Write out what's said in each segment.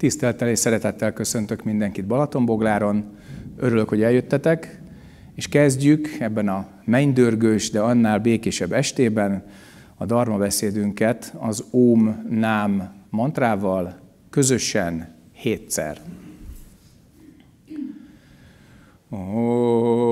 Tisztelettel és szeretettel köszöntök mindenkit Balatonbogláron. Örülök, hogy eljöttetek, és kezdjük ebben a mennydörgős, de annál békésebb estében a Dharma beszédünket az Óm Nám mantrával közösen hétszer. Oh.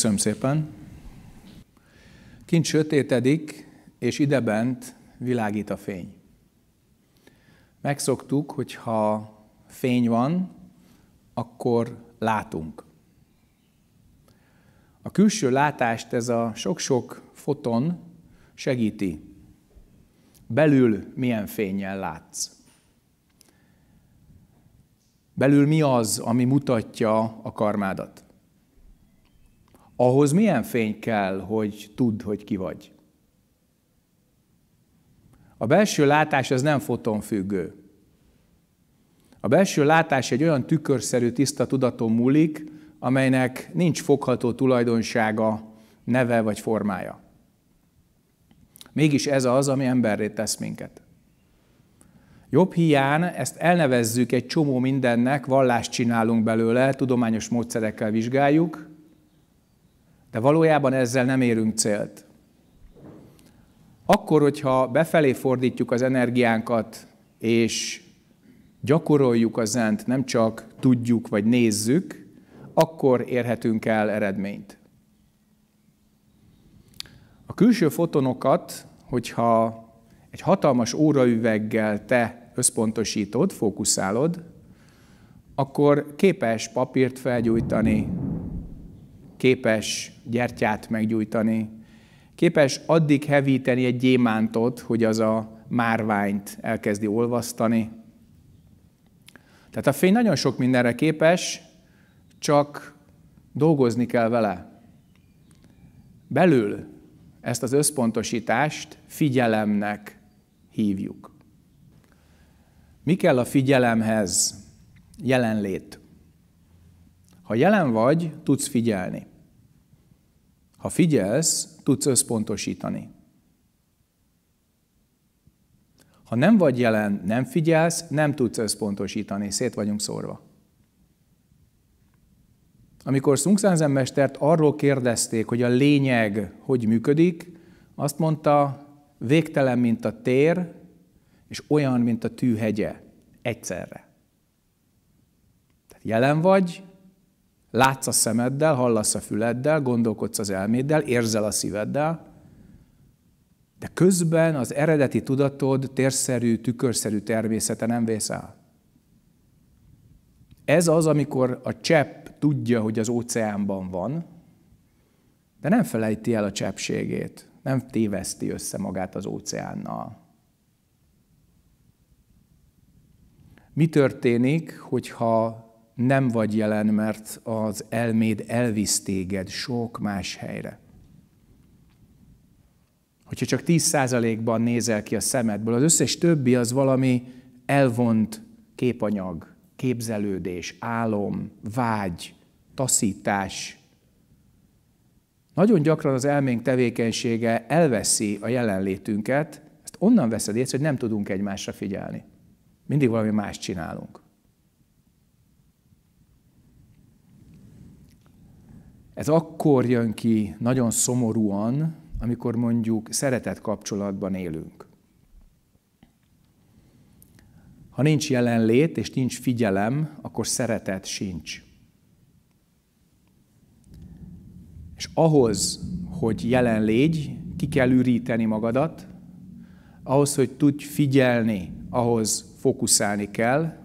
Köszönöm szépen. Kint sötétedik, és idebent világít a fény. Megszoktuk, hogy ha fény van, akkor látunk. A külső látást ez a sok-sok foton segíti. Belül milyen fényen látsz? Belül mi az, ami mutatja a karmádat? ahhoz milyen fény kell, hogy tudd, hogy ki vagy? A belső látás az nem fotonfüggő. A belső látás egy olyan tükörszerű tiszta tudaton múlik, amelynek nincs fogható tulajdonsága, neve vagy formája. Mégis ez az, ami emberré tesz minket. Jobb hián ezt elnevezzük egy csomó mindennek, vallást csinálunk belőle, tudományos módszerekkel vizsgáljuk, de valójában ezzel nem érünk célt. Akkor, hogyha befelé fordítjuk az energiánkat, és gyakoroljuk a zent, nem csak tudjuk vagy nézzük, akkor érhetünk el eredményt. A külső fotonokat, hogyha egy hatalmas óraüveggel te összpontosítod, fókuszálod, akkor képes papírt felgyújtani, képes gyertyát meggyújtani, képes addig hevíteni egy gyémántot, hogy az a márványt elkezdi olvasztani. Tehát a fény nagyon sok mindenre képes, csak dolgozni kell vele. Belül ezt az összpontosítást figyelemnek hívjuk. Mi kell a figyelemhez? Jelenlét. Ha jelen vagy, tudsz figyelni. Ha figyelsz, tudsz összpontosítani. Ha nem vagy jelen, nem figyelsz, nem tudsz összpontosítani, szét vagyunk szórva. Amikor Szungszánzen mestert arról kérdezték, hogy a lényeg hogy működik, azt mondta, végtelen, mint a tér, és olyan, mint a tűhegye, egyszerre. Tehát jelen vagy, Látsz a szemeddel, hallasz a füleddel, gondolkodsz az elméddel, érzel a szíveddel, de közben az eredeti tudatod térszerű, tükörszerű természete nem vész el. Ez az, amikor a csepp tudja, hogy az óceánban van, de nem felejti el a cseppségét, nem téveszti össze magát az óceánnal. Mi történik, hogyha nem vagy jelen, mert az elméd elvisz téged sok más helyre. Hogyha csak 10%-ban nézel ki a szemedből, az összes többi az valami elvont képanyag, képzelődés, álom, vágy, taszítás. Nagyon gyakran az elménk tevékenysége elveszi a jelenlétünket, ezt onnan veszed észre, hogy nem tudunk egymásra figyelni. Mindig valami más csinálunk. Ez akkor jön ki nagyon szomorúan, amikor mondjuk szeretett kapcsolatban élünk. Ha nincs jelenlét és nincs figyelem, akkor szeretet sincs. És ahhoz, hogy jelen légy, ki kell üríteni magadat, ahhoz, hogy tudj figyelni, ahhoz fókuszálni kell,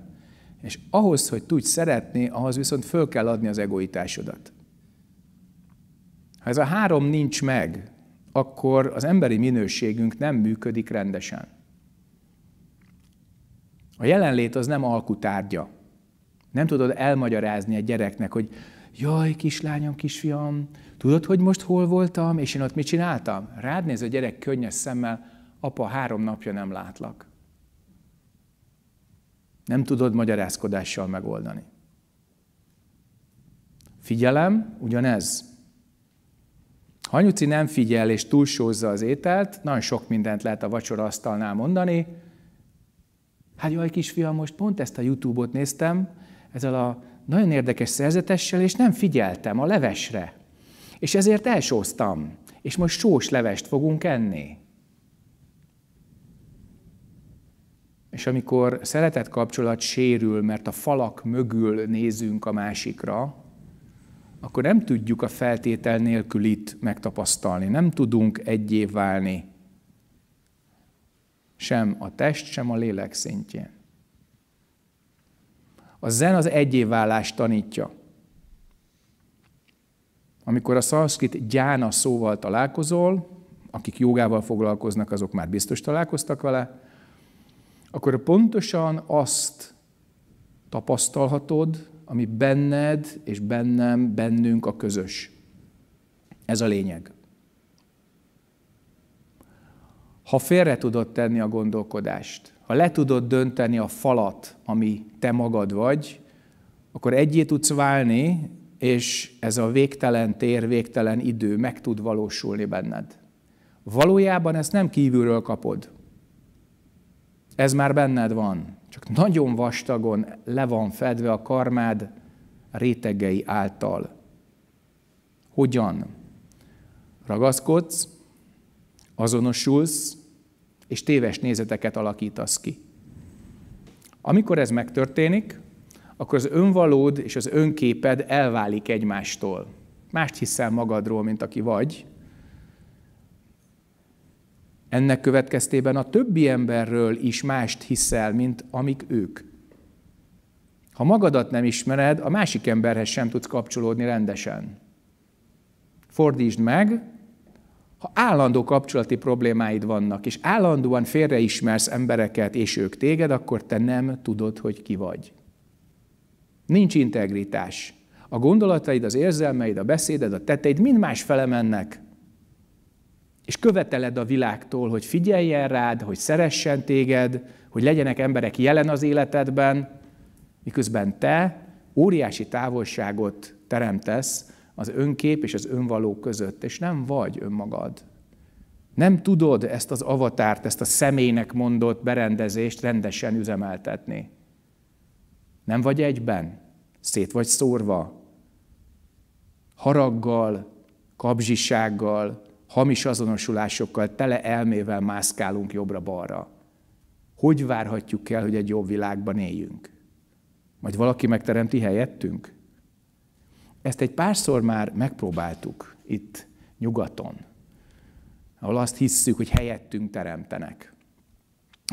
és ahhoz, hogy tudj szeretni, ahhoz viszont föl kell adni az egoitásodat. Ha ez a három nincs meg, akkor az emberi minőségünk nem működik rendesen. A jelenlét az nem alkutárgya. Nem tudod elmagyarázni egy gyereknek, hogy jaj, kislányom, kisfiam, tudod, hogy most hol voltam, és én ott mit csináltam? Rád néz a gyerek könnyes szemmel, apa, három napja nem látlak. Nem tudod magyarázkodással megoldani. Figyelem, ugyanez. Ha anyuci nem figyel és túlsózza az ételt, nagyon sok mindent lehet a asztalnál mondani. Hát jaj, kisfiam, most pont ezt a YouTube-ot néztem, ezzel a nagyon érdekes szerzetessel, és nem figyeltem a levesre. És ezért elsóztam, és most sós levest fogunk enni. És amikor szeretet kapcsolat sérül, mert a falak mögül nézünk a másikra, akkor nem tudjuk a feltétel nélkül itt megtapasztalni. Nem tudunk egyé válni sem a test, sem a lélek szintjén. A zen az egyéválást tanítja. Amikor a szanszkrit gyána szóval találkozol, akik jogával foglalkoznak, azok már biztos találkoztak vele, akkor pontosan azt tapasztalhatod, ami benned és bennem, bennünk a közös. Ez a lényeg. Ha félre tudod tenni a gondolkodást, ha le tudod dönteni a falat, ami te magad vagy, akkor egyé tudsz válni, és ez a végtelen tér, végtelen idő meg tud valósulni benned. Valójában ezt nem kívülről kapod. Ez már benned van csak nagyon vastagon le van fedve a karmád rétegei által. Hogyan? Ragaszkodsz, azonosulsz, és téves nézeteket alakítasz ki. Amikor ez megtörténik, akkor az önvalód és az önképed elválik egymástól. Mást hiszel magadról, mint aki vagy, ennek következtében a többi emberről is mást hiszel, mint amik ők. Ha magadat nem ismered, a másik emberhez sem tudsz kapcsolódni rendesen. Fordítsd meg, ha állandó kapcsolati problémáid vannak, és állandóan félreismersz embereket, és ők téged, akkor te nem tudod, hogy ki vagy. Nincs integritás. A gondolataid, az érzelmeid, a beszéded, a tetteid mind más felemennek és követeled a világtól, hogy figyeljen rád, hogy szeressen téged, hogy legyenek emberek jelen az életedben, miközben te óriási távolságot teremtesz az önkép és az önvaló között, és nem vagy önmagad. Nem tudod ezt az avatárt, ezt a személynek mondott berendezést rendesen üzemeltetni. Nem vagy egyben, szét vagy szórva. Haraggal, kapzsisággal, hamis azonosulásokkal, tele elmével mászkálunk jobbra-balra. Hogy várhatjuk el, hogy egy jobb világban éljünk? Majd valaki megteremti helyettünk? Ezt egy párszor már megpróbáltuk itt nyugaton, ahol azt hisszük, hogy helyettünk teremtenek.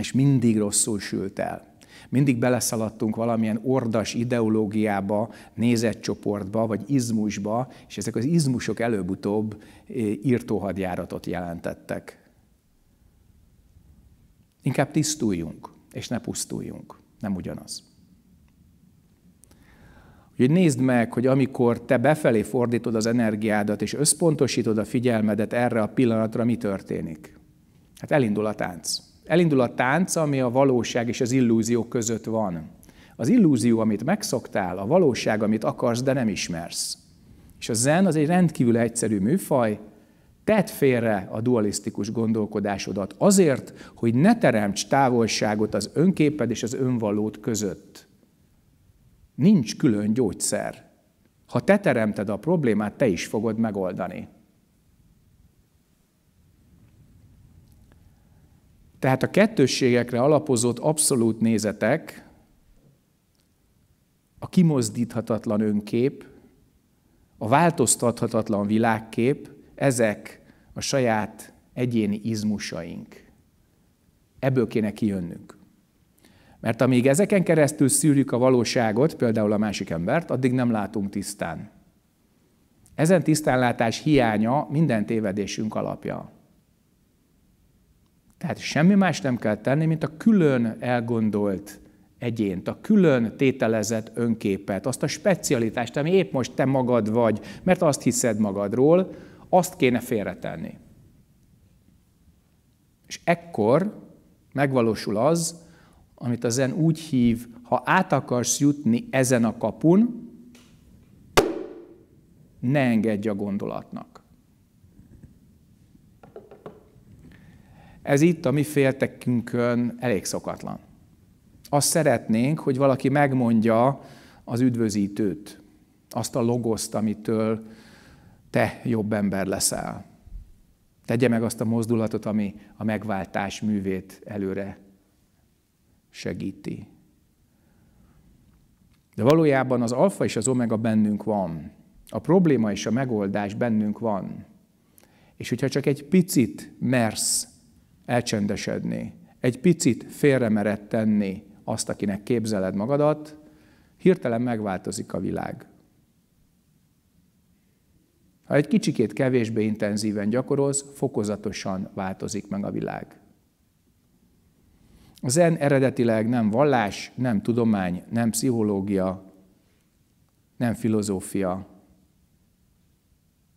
És mindig rosszul sült el mindig beleszaladtunk valamilyen ordas ideológiába, nézetcsoportba, vagy izmusba, és ezek az izmusok előbb-utóbb eh, írtóhadjáratot jelentettek. Inkább tisztuljunk, és ne pusztuljunk. Nem ugyanaz. Úgyhogy nézd meg, hogy amikor te befelé fordítod az energiádat, és összpontosítod a figyelmedet erre a pillanatra, mi történik. Hát elindul a tánc. Elindul a tánc, ami a valóság és az illúzió között van. Az illúzió, amit megszoktál, a valóság, amit akarsz, de nem ismersz. És a zen az egy rendkívül egyszerű műfaj, tedd félre a dualisztikus gondolkodásodat azért, hogy ne teremts távolságot az önképed és az önvalót között. Nincs külön gyógyszer. Ha te teremted a problémát, te is fogod megoldani. Tehát a kettősségekre alapozott abszolút nézetek, a kimozdíthatatlan önkép, a változtathatatlan világkép, ezek a saját egyéni izmusaink. Ebből kéne kijönnünk. Mert amíg ezeken keresztül szűrjük a valóságot, például a másik embert, addig nem látunk tisztán. Ezen tisztánlátás hiánya minden tévedésünk alapja. Tehát semmi más nem kell tenni, mint a külön elgondolt egyént, a külön tételezett önképet, azt a specialitást, ami épp most te magad vagy, mert azt hiszed magadról, azt kéne félretenni. És ekkor megvalósul az, amit a zen úgy hív, ha át akarsz jutni ezen a kapun, ne engedj a gondolatnak. Ez itt a mi féltekünkön elég szokatlan. Azt szeretnénk, hogy valaki megmondja az üdvözítőt, azt a logoszt, amitől te jobb ember leszel. Tegye meg azt a mozdulatot, ami a megváltás művét előre segíti. De valójában az alfa és az omega bennünk van. A probléma és a megoldás bennünk van. És hogyha csak egy picit mersz elcsendesedni, egy picit félremered tenni azt, akinek képzeled magadat, hirtelen megváltozik a világ. Ha egy kicsikét kevésbé intenzíven gyakorolsz, fokozatosan változik meg a világ. A zen eredetileg nem vallás, nem tudomány, nem pszichológia, nem filozófia.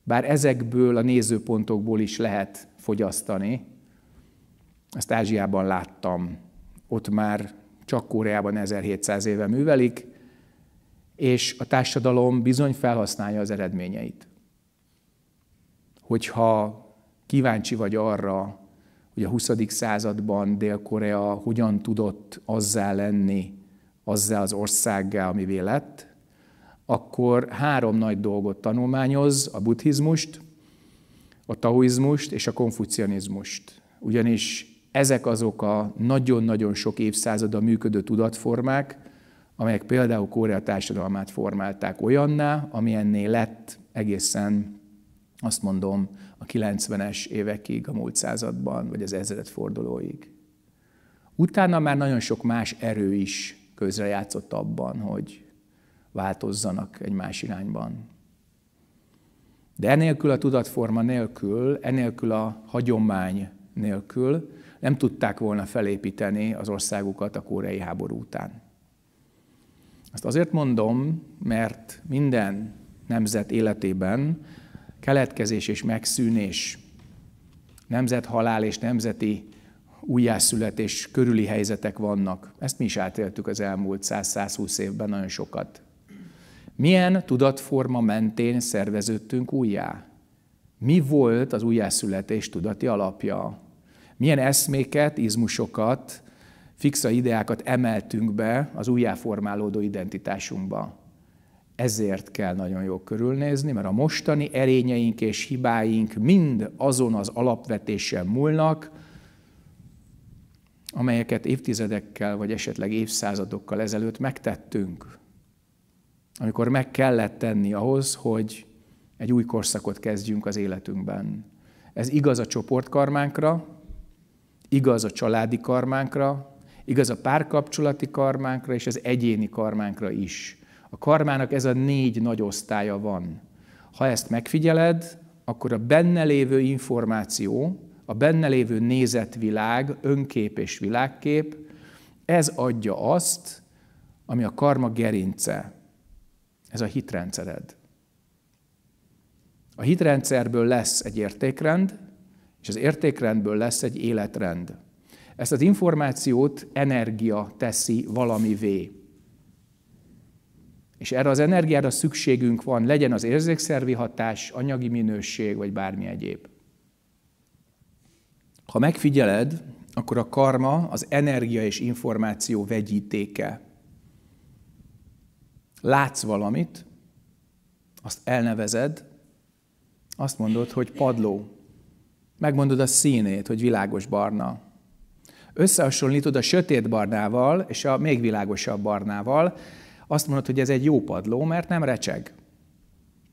Bár ezekből a nézőpontokból is lehet fogyasztani, ezt Ázsiában láttam. Ott már csak Koreában 1700 éve művelik, és a társadalom bizony felhasználja az eredményeit. Hogyha kíváncsi vagy arra, hogy a 20. században Dél-Korea hogyan tudott azzá lenni, azzá az országgá, amivé lett, akkor három nagy dolgot tanulmányoz, a buddhizmust, a taoizmust és a konfucianizmust. Ugyanis ezek azok a nagyon-nagyon sok évszázada működő tudatformák, amelyek például Korea társadalmát formálták olyanná, ami ennél lett egészen, azt mondom, a 90-es évekig, a múlt században, vagy az ezred fordulóig. Utána már nagyon sok más erő is közrejátszott abban, hogy változzanak egy más irányban. De enélkül a tudatforma nélkül, enélkül a hagyomány nélkül nem tudták volna felépíteni az országukat a kórei háború után. Ezt azért mondom, mert minden nemzet életében keletkezés és megszűnés, nemzet és nemzeti újjászületés körüli helyzetek vannak. Ezt mi is átéltük az elmúlt 100-120 évben nagyon sokat. Milyen tudatforma mentén szerveződtünk újjá? Mi volt az újjászületés tudati alapja? Milyen eszméket, izmusokat, fixa ideákat emeltünk be az újjáformálódó identitásunkba. Ezért kell nagyon jól körülnézni, mert a mostani erényeink és hibáink mind azon az alapvetésen múlnak, amelyeket évtizedekkel vagy esetleg évszázadokkal ezelőtt megtettünk. Amikor meg kellett tenni ahhoz, hogy egy új korszakot kezdjünk az életünkben. Ez igaz a csoportkarmánkra, Igaz a családi karmánkra, igaz a párkapcsolati karmánkra és az egyéni karmánkra is. A karmának ez a négy nagy osztálya van. Ha ezt megfigyeled, akkor a benne lévő információ, a benne lévő nézetvilág, önkép és világkép, ez adja azt, ami a karma gerince. Ez a hitrendszered. A hitrendszerből lesz egy értékrend, és az értékrendből lesz egy életrend. Ezt az információt energia teszi valamivé. És erre az energiára szükségünk van, legyen az érzékszervi hatás, anyagi minőség, vagy bármi egyéb. Ha megfigyeled, akkor a karma az energia és információ vegyítéke. Látsz valamit, azt elnevezed, azt mondod, hogy padló. Megmondod a színét, hogy világos barna. Összehasonlítod a sötét barnával és a még világosabb barnával. Azt mondod, hogy ez egy jó padló, mert nem recseg.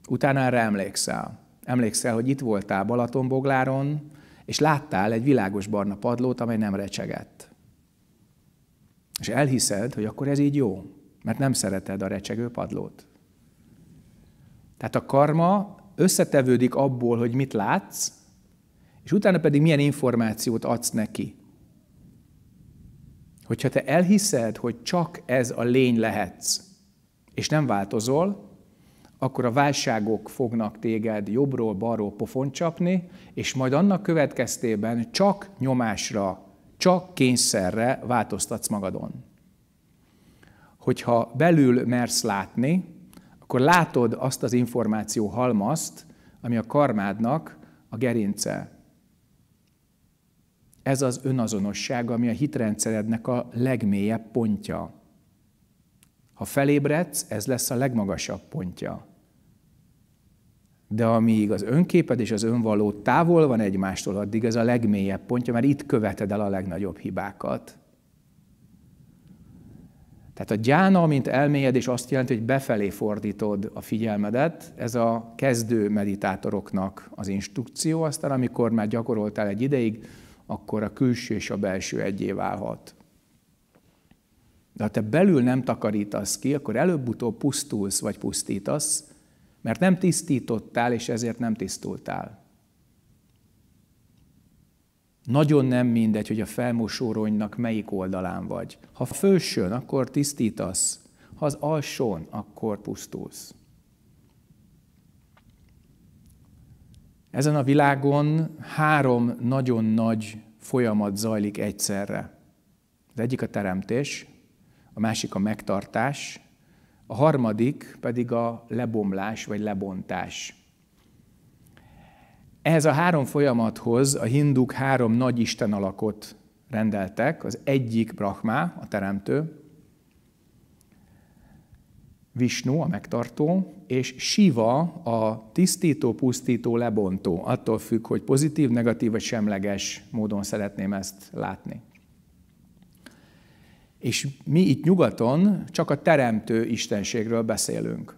Utána erre emlékszel. Emlékszel, hogy itt voltál Balatonbogláron, és láttál egy világos barna padlót, amely nem recsegett. És elhiszed, hogy akkor ez így jó, mert nem szereted a recsegő padlót. Tehát a karma összetevődik abból, hogy mit látsz, és utána pedig milyen információt adsz neki. Hogyha te elhiszed, hogy csak ez a lény lehetsz, és nem változol, akkor a válságok fognak téged jobbról, balról pofon csapni, és majd annak következtében csak nyomásra, csak kényszerre változtatsz magadon. Hogyha belül mersz látni, akkor látod azt az információ halmazt, ami a karmádnak a gerince. Ez az önazonosság, ami a hitrendszerednek a legmélyebb pontja. Ha felébredsz, ez lesz a legmagasabb pontja. De amíg az önképed és az önvaló távol van egymástól, addig ez a legmélyebb pontja, mert itt követed el a legnagyobb hibákat. Tehát a gyána, mint és azt jelenti, hogy befelé fordítod a figyelmedet, ez a kezdő meditátoroknak az instrukció, aztán amikor már gyakoroltál egy ideig, akkor a külső és a belső egyé válhat. De ha te belül nem takarítasz ki, akkor előbb-utóbb pusztulsz vagy pusztítasz, mert nem tisztítottál, és ezért nem tisztultál. Nagyon nem mindegy, hogy a felmosóronynak melyik oldalán vagy. Ha fölsőn, akkor tisztítasz, ha az alsón, akkor pusztulsz. Ezen a világon három nagyon nagy folyamat zajlik egyszerre. Az egyik a teremtés, a másik a megtartás, a harmadik pedig a lebomlás vagy lebontás. Ehhez a három folyamathoz a hinduk három nagy isten alakot rendeltek, az egyik Brahma, a teremtő, Visnu, a megtartó, és Shiva, a tisztító, pusztító, lebontó. Attól függ, hogy pozitív, negatív vagy semleges módon szeretném ezt látni. És mi itt nyugaton csak a teremtő istenségről beszélünk.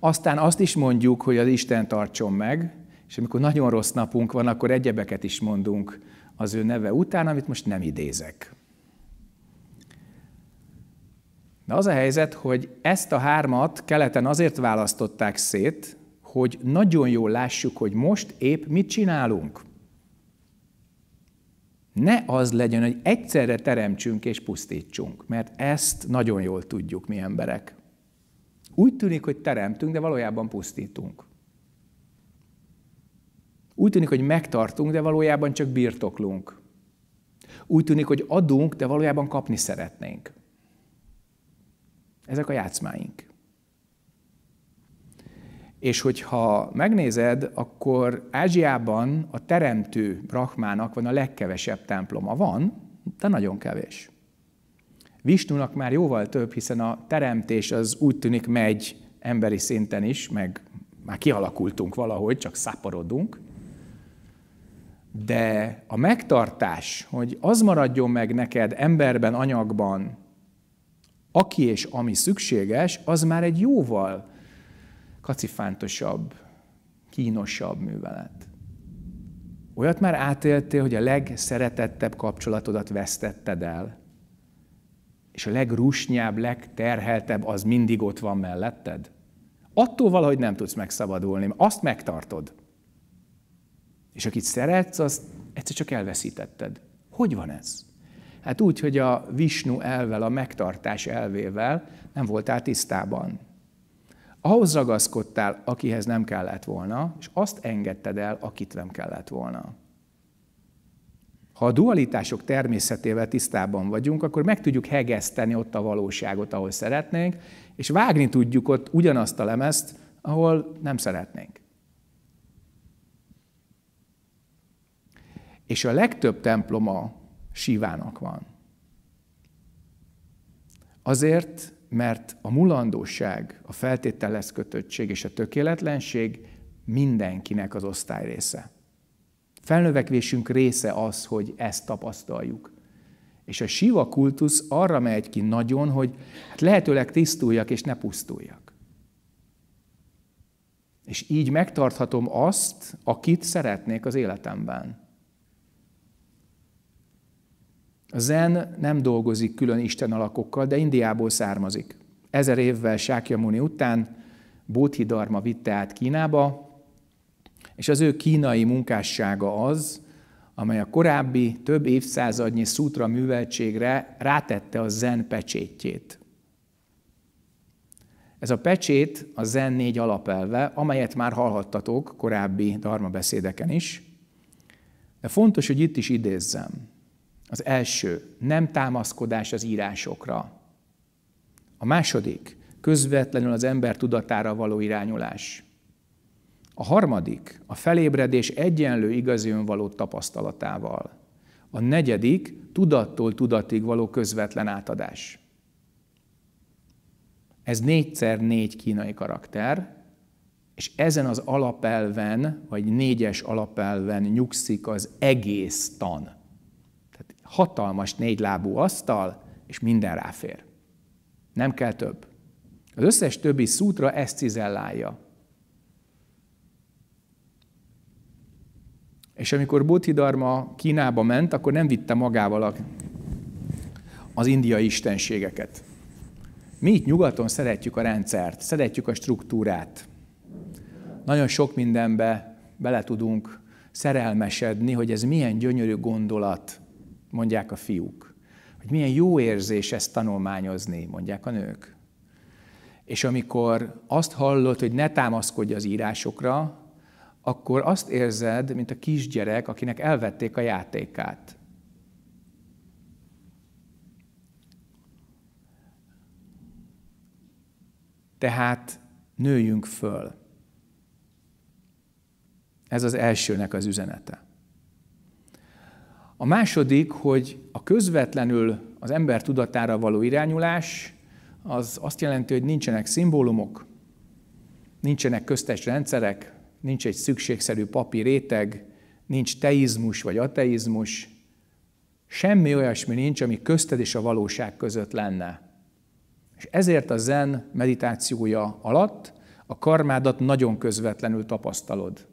Aztán azt is mondjuk, hogy az Isten tartson meg, és amikor nagyon rossz napunk van, akkor egyebeket is mondunk az ő neve után, amit most nem idézek. De az a helyzet, hogy ezt a hármat keleten azért választották szét, hogy nagyon jól lássuk, hogy most épp mit csinálunk. Ne az legyen, hogy egyszerre teremtsünk és pusztítsunk, mert ezt nagyon jól tudjuk mi emberek. Úgy tűnik, hogy teremtünk, de valójában pusztítunk. Úgy tűnik, hogy megtartunk, de valójában csak birtoklunk. Úgy tűnik, hogy adunk, de valójában kapni szeretnénk. Ezek a játszmáink. És hogyha megnézed, akkor Ázsiában a teremtő Brahmának van a legkevesebb temploma. Van, de nagyon kevés. Visnunak már jóval több, hiszen a teremtés az úgy tűnik megy emberi szinten is, meg már kialakultunk valahogy, csak szaporodunk. De a megtartás, hogy az maradjon meg neked emberben, anyagban, aki és ami szükséges, az már egy jóval kacifántosabb, kínosabb művelet. Olyat már átéltél, hogy a legszeretettebb kapcsolatodat vesztetted el, és a legrusnyább, legterheltebb az mindig ott van melletted? Attól valahogy nem tudsz megszabadulni, azt megtartod. És akit szeretsz, azt egyszer csak elveszítetted. Hogy van ez? Hát úgy, hogy a Visnu elvel, a megtartás elvével nem voltál tisztában. Ahhoz ragaszkodtál, akihez nem kellett volna, és azt engedted el, akit nem kellett volna. Ha a dualitások természetével tisztában vagyunk, akkor meg tudjuk hegeszteni ott a valóságot, ahol szeretnénk, és vágni tudjuk ott ugyanazt a lemezt, ahol nem szeretnénk. És a legtöbb temploma sívának van. Azért, mert a mulandóság, a feltételez kötöttség és a tökéletlenség mindenkinek az osztály része. Felnövekvésünk része az, hogy ezt tapasztaljuk. És a síva kultusz arra megy ki nagyon, hogy hát lehetőleg tisztuljak és ne pusztuljak. És így megtarthatom azt, akit szeretnék az életemben. A zen nem dolgozik külön Isten alakokkal, de Indiából származik. Ezer évvel Sákyamuni után Bodhidharma vitte át Kínába, és az ő kínai munkássága az, amely a korábbi több évszázadnyi szútra műveltségre rátette a zen pecsétjét. Ez a pecsét a zen négy alapelve, amelyet már hallhattatok korábbi dharma beszédeken is, de fontos, hogy itt is idézzem. Az első, nem támaszkodás az írásokra. A második, közvetlenül az ember tudatára való irányulás. A harmadik, a felébredés egyenlő igazi önvaló tapasztalatával. A negyedik, tudattól tudatig való közvetlen átadás. Ez négyszer négy kínai karakter, és ezen az alapelven, vagy négyes alapelven nyugszik az egész tan hatalmas négylábú asztal, és minden ráfér. Nem kell több. Az összes többi szútra ezt cizellálja. És amikor Bodhidharma Kínába ment, akkor nem vitte magával az indiai istenségeket. Mi itt nyugaton szeretjük a rendszert, szeretjük a struktúrát. Nagyon sok mindenbe bele tudunk szerelmesedni, hogy ez milyen gyönyörű gondolat, mondják a fiúk. Hogy milyen jó érzés ezt tanulmányozni, mondják a nők. És amikor azt hallod, hogy ne támaszkodj az írásokra, akkor azt érzed, mint a kisgyerek, akinek elvették a játékát. Tehát nőjünk föl. Ez az elsőnek az üzenete. A második, hogy a közvetlenül az ember tudatára való irányulás, az azt jelenti, hogy nincsenek szimbólumok, nincsenek köztes rendszerek, nincs egy szükségszerű papír réteg, nincs teizmus vagy ateizmus, semmi olyasmi nincs, ami közted és a valóság között lenne. És ezért a zen meditációja alatt a karmádat nagyon közvetlenül tapasztalod.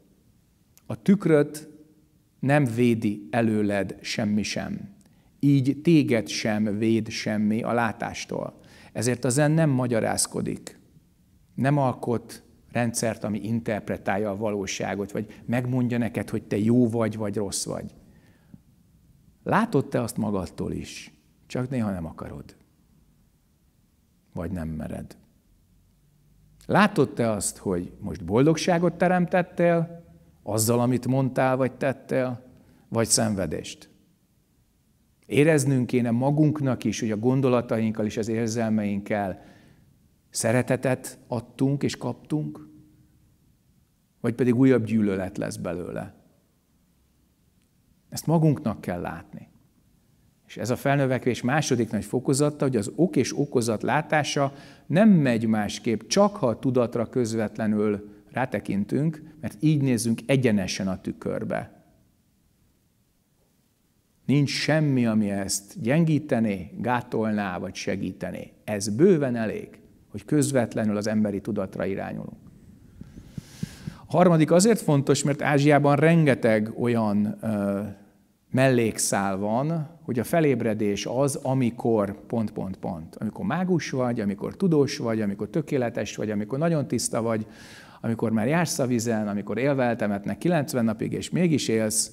A tükröt nem védi előled semmi sem. Így téged sem véd semmi a látástól. Ezért az en nem magyarázkodik. Nem alkot rendszert, ami interpretálja a valóságot, vagy megmondja neked, hogy te jó vagy, vagy rossz vagy. Látod te azt magadtól is, csak néha nem akarod. Vagy nem mered. Látod te azt, hogy most boldogságot teremtettél, azzal, amit mondtál vagy tettél, vagy szenvedést. Éreznünk kéne magunknak is, hogy a gondolatainkkal és az érzelmeinkkel szeretetet adtunk és kaptunk, vagy pedig újabb gyűlölet lesz belőle. Ezt magunknak kell látni. És ez a felnövekvés második nagy fokozata, hogy az ok és okozat látása nem megy másképp, csak ha a tudatra közvetlenül rátekintünk, mert így nézzünk egyenesen a tükörbe. Nincs semmi, ami ezt gyengítené, gátolná vagy segítené. Ez bőven elég, hogy közvetlenül az emberi tudatra irányulunk. A harmadik azért fontos, mert Ázsiában rengeteg olyan ö, mellékszál van, hogy a felébredés az, amikor pont, pont, pont. Amikor mágus vagy, amikor tudós vagy, amikor tökéletes vagy, amikor nagyon tiszta vagy, amikor már jársz a vizen, amikor élve eltemetnek 90 napig, és mégis élsz.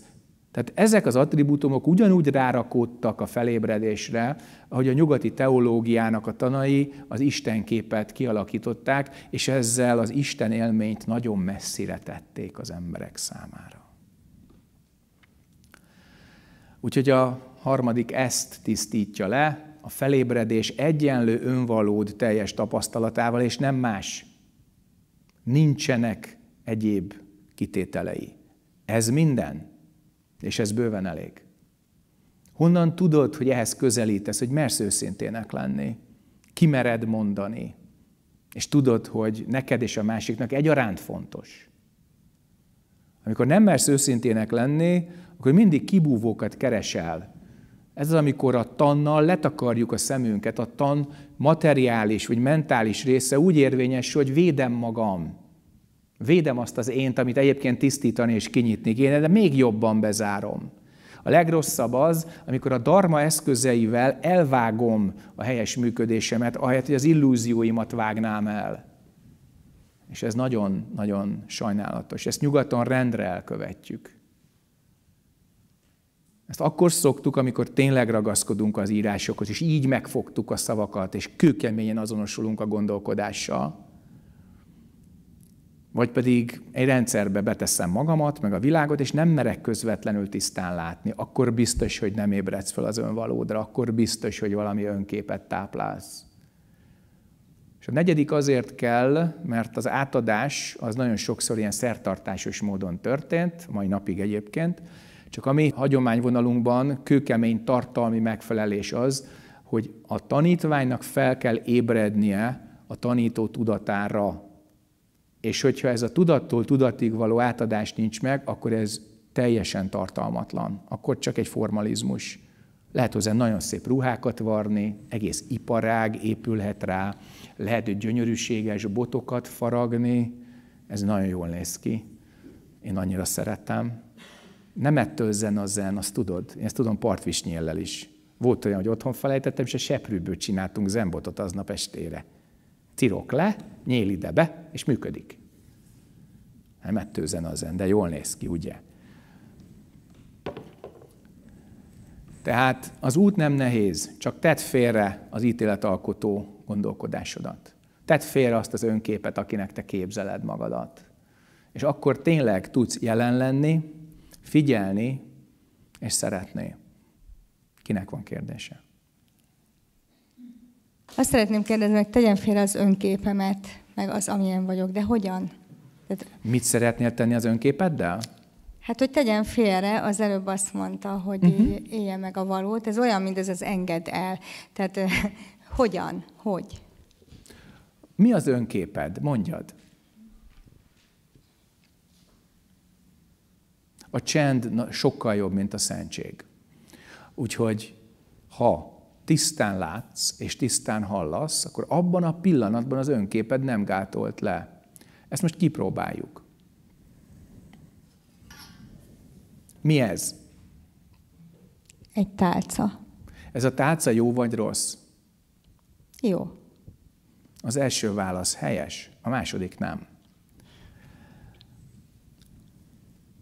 Tehát ezek az attribútumok ugyanúgy rárakódtak a felébredésre, ahogy a nyugati teológiának a tanai az Isten képet kialakították, és ezzel az Isten élményt nagyon messzire tették az emberek számára. Úgyhogy a harmadik ezt tisztítja le, a felébredés egyenlő önvalód teljes tapasztalatával, és nem más nincsenek egyéb kitételei. Ez minden, és ez bőven elég. Honnan tudod, hogy ehhez közelítesz, hogy mersz őszintének lenni? Kimered mondani? És tudod, hogy neked és a másiknak egyaránt fontos. Amikor nem mersz őszintének lenni, akkor mindig kibúvókat keresel, ez az, amikor a tannal letakarjuk a szemünket, a tan materiális vagy mentális része úgy érvényes, hogy védem magam. Védem azt az ént, amit egyébként tisztítani és kinyitni kéne, de még jobban bezárom. A legrosszabb az, amikor a darma eszközeivel elvágom a helyes működésemet, ahelyett, hogy az illúzióimat vágnám el. És ez nagyon-nagyon sajnálatos. Ezt nyugaton rendre elkövetjük. Ezt akkor szoktuk, amikor tényleg ragaszkodunk az írásokhoz, és így megfogtuk a szavakat, és kőkeményen azonosulunk a gondolkodással. Vagy pedig egy rendszerbe beteszem magamat, meg a világot, és nem merek közvetlenül tisztán látni. Akkor biztos, hogy nem ébredsz fel az önvalódra, akkor biztos, hogy valami önképet táplálsz. És a negyedik azért kell, mert az átadás az nagyon sokszor ilyen szertartásos módon történt, mai napig egyébként, csak a mi hagyományvonalunkban kőkemény tartalmi megfelelés az, hogy a tanítványnak fel kell ébrednie a tanító tudatára. És hogyha ez a tudattól tudatig való átadás nincs meg, akkor ez teljesen tartalmatlan. Akkor csak egy formalizmus. Lehet hozzá nagyon szép ruhákat varni, egész iparág épülhet rá, lehet hogy gyönyörűséges botokat faragni, ez nagyon jól néz ki. Én annyira szerettem. Nem ettől zen a zen, azt tudod. Én ezt tudom partvisnyéllel is. Volt olyan, hogy otthon felejtettem, és a seprűből csináltunk zenbotot aznap estére. Cirok le, nyél ide be, és működik. Nem ettől zen a zen, de jól néz ki, ugye? Tehát az út nem nehéz, csak tedd félre az ítéletalkotó gondolkodásodat. Tedd félre azt az önképet, akinek te képzeled magadat. És akkor tényleg tudsz jelen lenni, figyelni és szeretné. Kinek van kérdése? Azt szeretném kérdezni, hogy tegyen félre az önképemet, meg az, amilyen vagyok, de hogyan? Tehát... Mit szeretnél tenni az önképeddel? Hát, hogy tegyen félre, az előbb azt mondta, hogy uh-huh. Mhm. élje meg a valót. Ez olyan, mint ez az enged el. Tehát hogyan? Hogy? Mi az önképed? Mondjad. A csend sokkal jobb, mint a szentség. Úgyhogy ha tisztán látsz és tisztán hallasz, akkor abban a pillanatban az önképed nem gátolt le. Ezt most kipróbáljuk. Mi ez? Egy tálca. Ez a tálca jó vagy rossz? Jó. Az első válasz helyes, a második nem.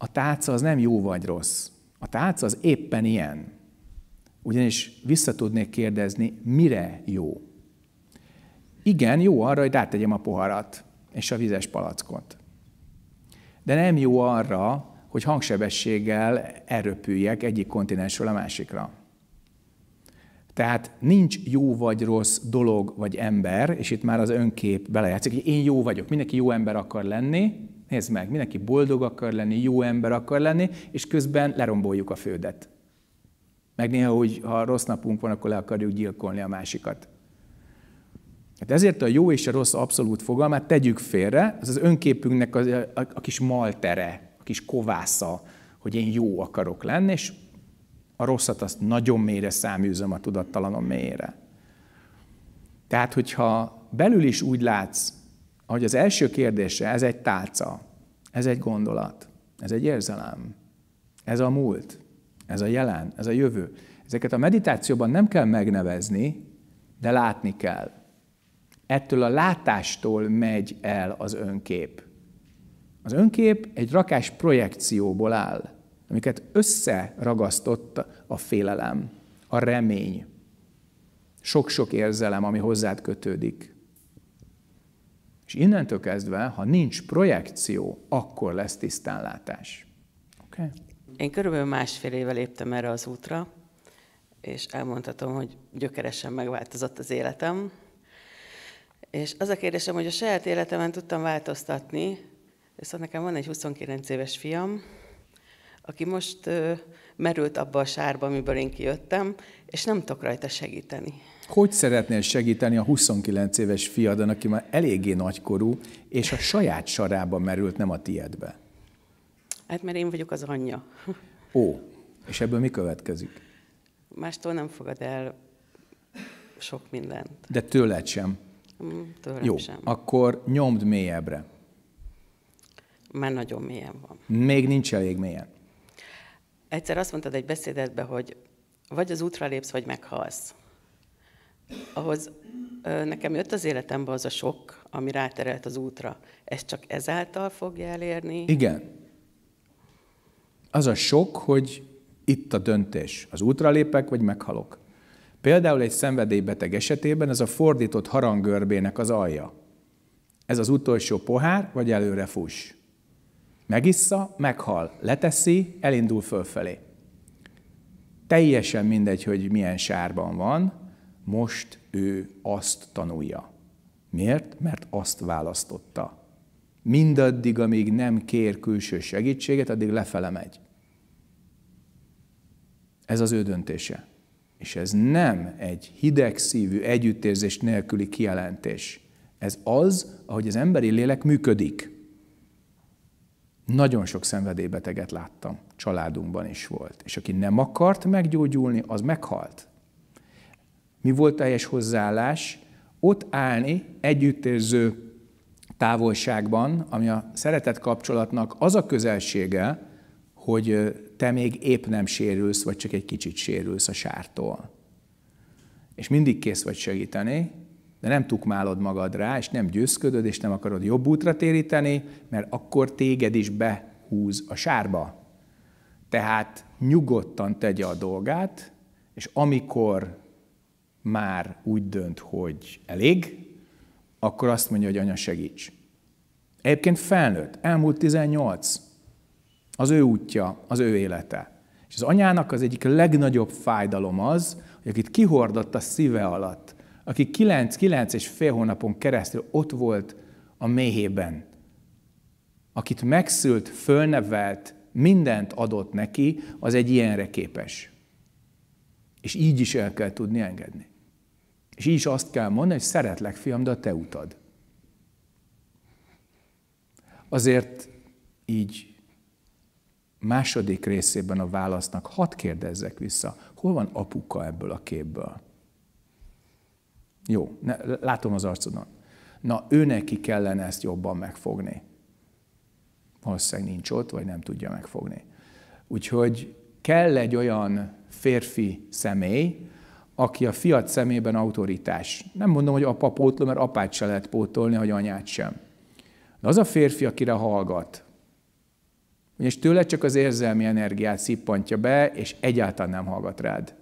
a tálca az nem jó vagy rossz. A tálca az éppen ilyen. Ugyanis vissza tudnék kérdezni, mire jó. Igen, jó arra, hogy rátegyem a poharat és a vizes palackot. De nem jó arra, hogy hangsebességgel erőpüljek egyik kontinensről a másikra. Tehát nincs jó vagy rossz dolog vagy ember, és itt már az önkép belejátszik, hogy én jó vagyok, mindenki jó ember akar lenni, Nézd meg, mindenki boldog akar lenni, jó ember akar lenni, és közben leromboljuk a földet. Meg néha hogy ha rossz napunk van, akkor le akarjuk gyilkolni a másikat. Hát ezért a jó és a rossz abszolút fogalmát tegyük félre, az az önképünknek a, a, a kis maltere, a kis kovásza, hogy én jó akarok lenni, és a rosszat azt nagyon mélyre száműzöm a tudattalanom mélyére. Tehát, hogyha belül is úgy látsz, ahogy az első kérdése ez egy tálca, ez egy gondolat, ez egy érzelem, ez a múlt, ez a jelen, ez a jövő. Ezeket a meditációban nem kell megnevezni, de látni kell. Ettől a látástól megy el az önkép. Az önkép egy rakás projekcióból áll, amiket összeragasztott a félelem, a remény, sok-sok érzelem, ami hozzád kötődik, és innentől kezdve, ha nincs projekció, akkor lesz tisztánlátás. Okay? Én körülbelül másfél éve léptem erre az útra, és elmondhatom, hogy gyökeresen megváltozott az életem. És az a kérdésem, hogy a saját életemen tudtam változtatni, viszont nekem van egy 29 éves fiam, aki most merült abba a sárba, amiből én kijöttem, és nem tudok rajta segíteni. Hogy szeretnél segíteni a 29 éves fiadon, aki már eléggé nagykorú, és a saját sarába merült, nem a tiédbe? Hát mert én vagyok az anyja. Ó, és ebből mi következik? Mástól nem fogad el sok mindent. De tőled sem. Mm, tőlem Jó, sem. akkor nyomd mélyebbre. Már nagyon mélyen van. Még nincs elég mélyen. Egyszer azt mondtad egy beszédedbe, hogy vagy az útra lépsz, vagy meghalsz ahhoz nekem jött az életembe az a sok, ami ráterelt az útra. Ez csak ezáltal fogja elérni? Igen. Az a sok, hogy itt a döntés. Az útra lépek, vagy meghalok. Például egy szenvedélybeteg esetében ez a fordított harangörbének az alja. Ez az utolsó pohár, vagy előre fuss. Megissza, meghal, leteszi, elindul fölfelé. Teljesen mindegy, hogy milyen sárban van, most ő azt tanulja. Miért? Mert azt választotta. Mindaddig, amíg nem kér külső segítséget, addig lefele megy. Ez az ő döntése. És ez nem egy hidegszívű, együttérzés nélküli kijelentés. Ez az, ahogy az emberi lélek működik. Nagyon sok szenvedélybeteget láttam, családunkban is volt. És aki nem akart meggyógyulni, az meghalt mi volt a helyes hozzáállás, ott állni együttérző távolságban, ami a szeretet kapcsolatnak az a közelsége, hogy te még épp nem sérülsz, vagy csak egy kicsit sérülsz a sártól. És mindig kész vagy segíteni, de nem tukmálod magad rá, és nem győzködöd, és nem akarod jobb útra téríteni, mert akkor téged is behúz a sárba. Tehát nyugodtan tegye a dolgát, és amikor már úgy dönt, hogy elég, akkor azt mondja, hogy anya segíts. Egyébként felnőtt, elmúlt 18, az ő útja, az ő élete. És az anyának az egyik legnagyobb fájdalom az, hogy akit kihordott a szíve alatt, aki 9-9 és fél hónapon keresztül ott volt a méhében, akit megszült, fölnevelt, mindent adott neki, az egy ilyenre képes. És így is el kell tudni engedni. És így is azt kell mondani, hogy szeretlek, fiam, de a te utad. Azért így második részében a válasznak hat kérdezzek vissza, hol van apuka ebből a képből? Jó, ne, látom az arcodon. Na, ő neki kellene ezt jobban megfogni. Valószínűleg nincs ott, vagy nem tudja megfogni. Úgyhogy kell egy olyan férfi személy, aki a fiat szemében autoritás. Nem mondom, hogy apa pótló, mert apát se lehet pótolni, hogy anyát sem. De az a férfi, akire hallgat, és tőle csak az érzelmi energiát szippantja be, és egyáltalán nem hallgat rád.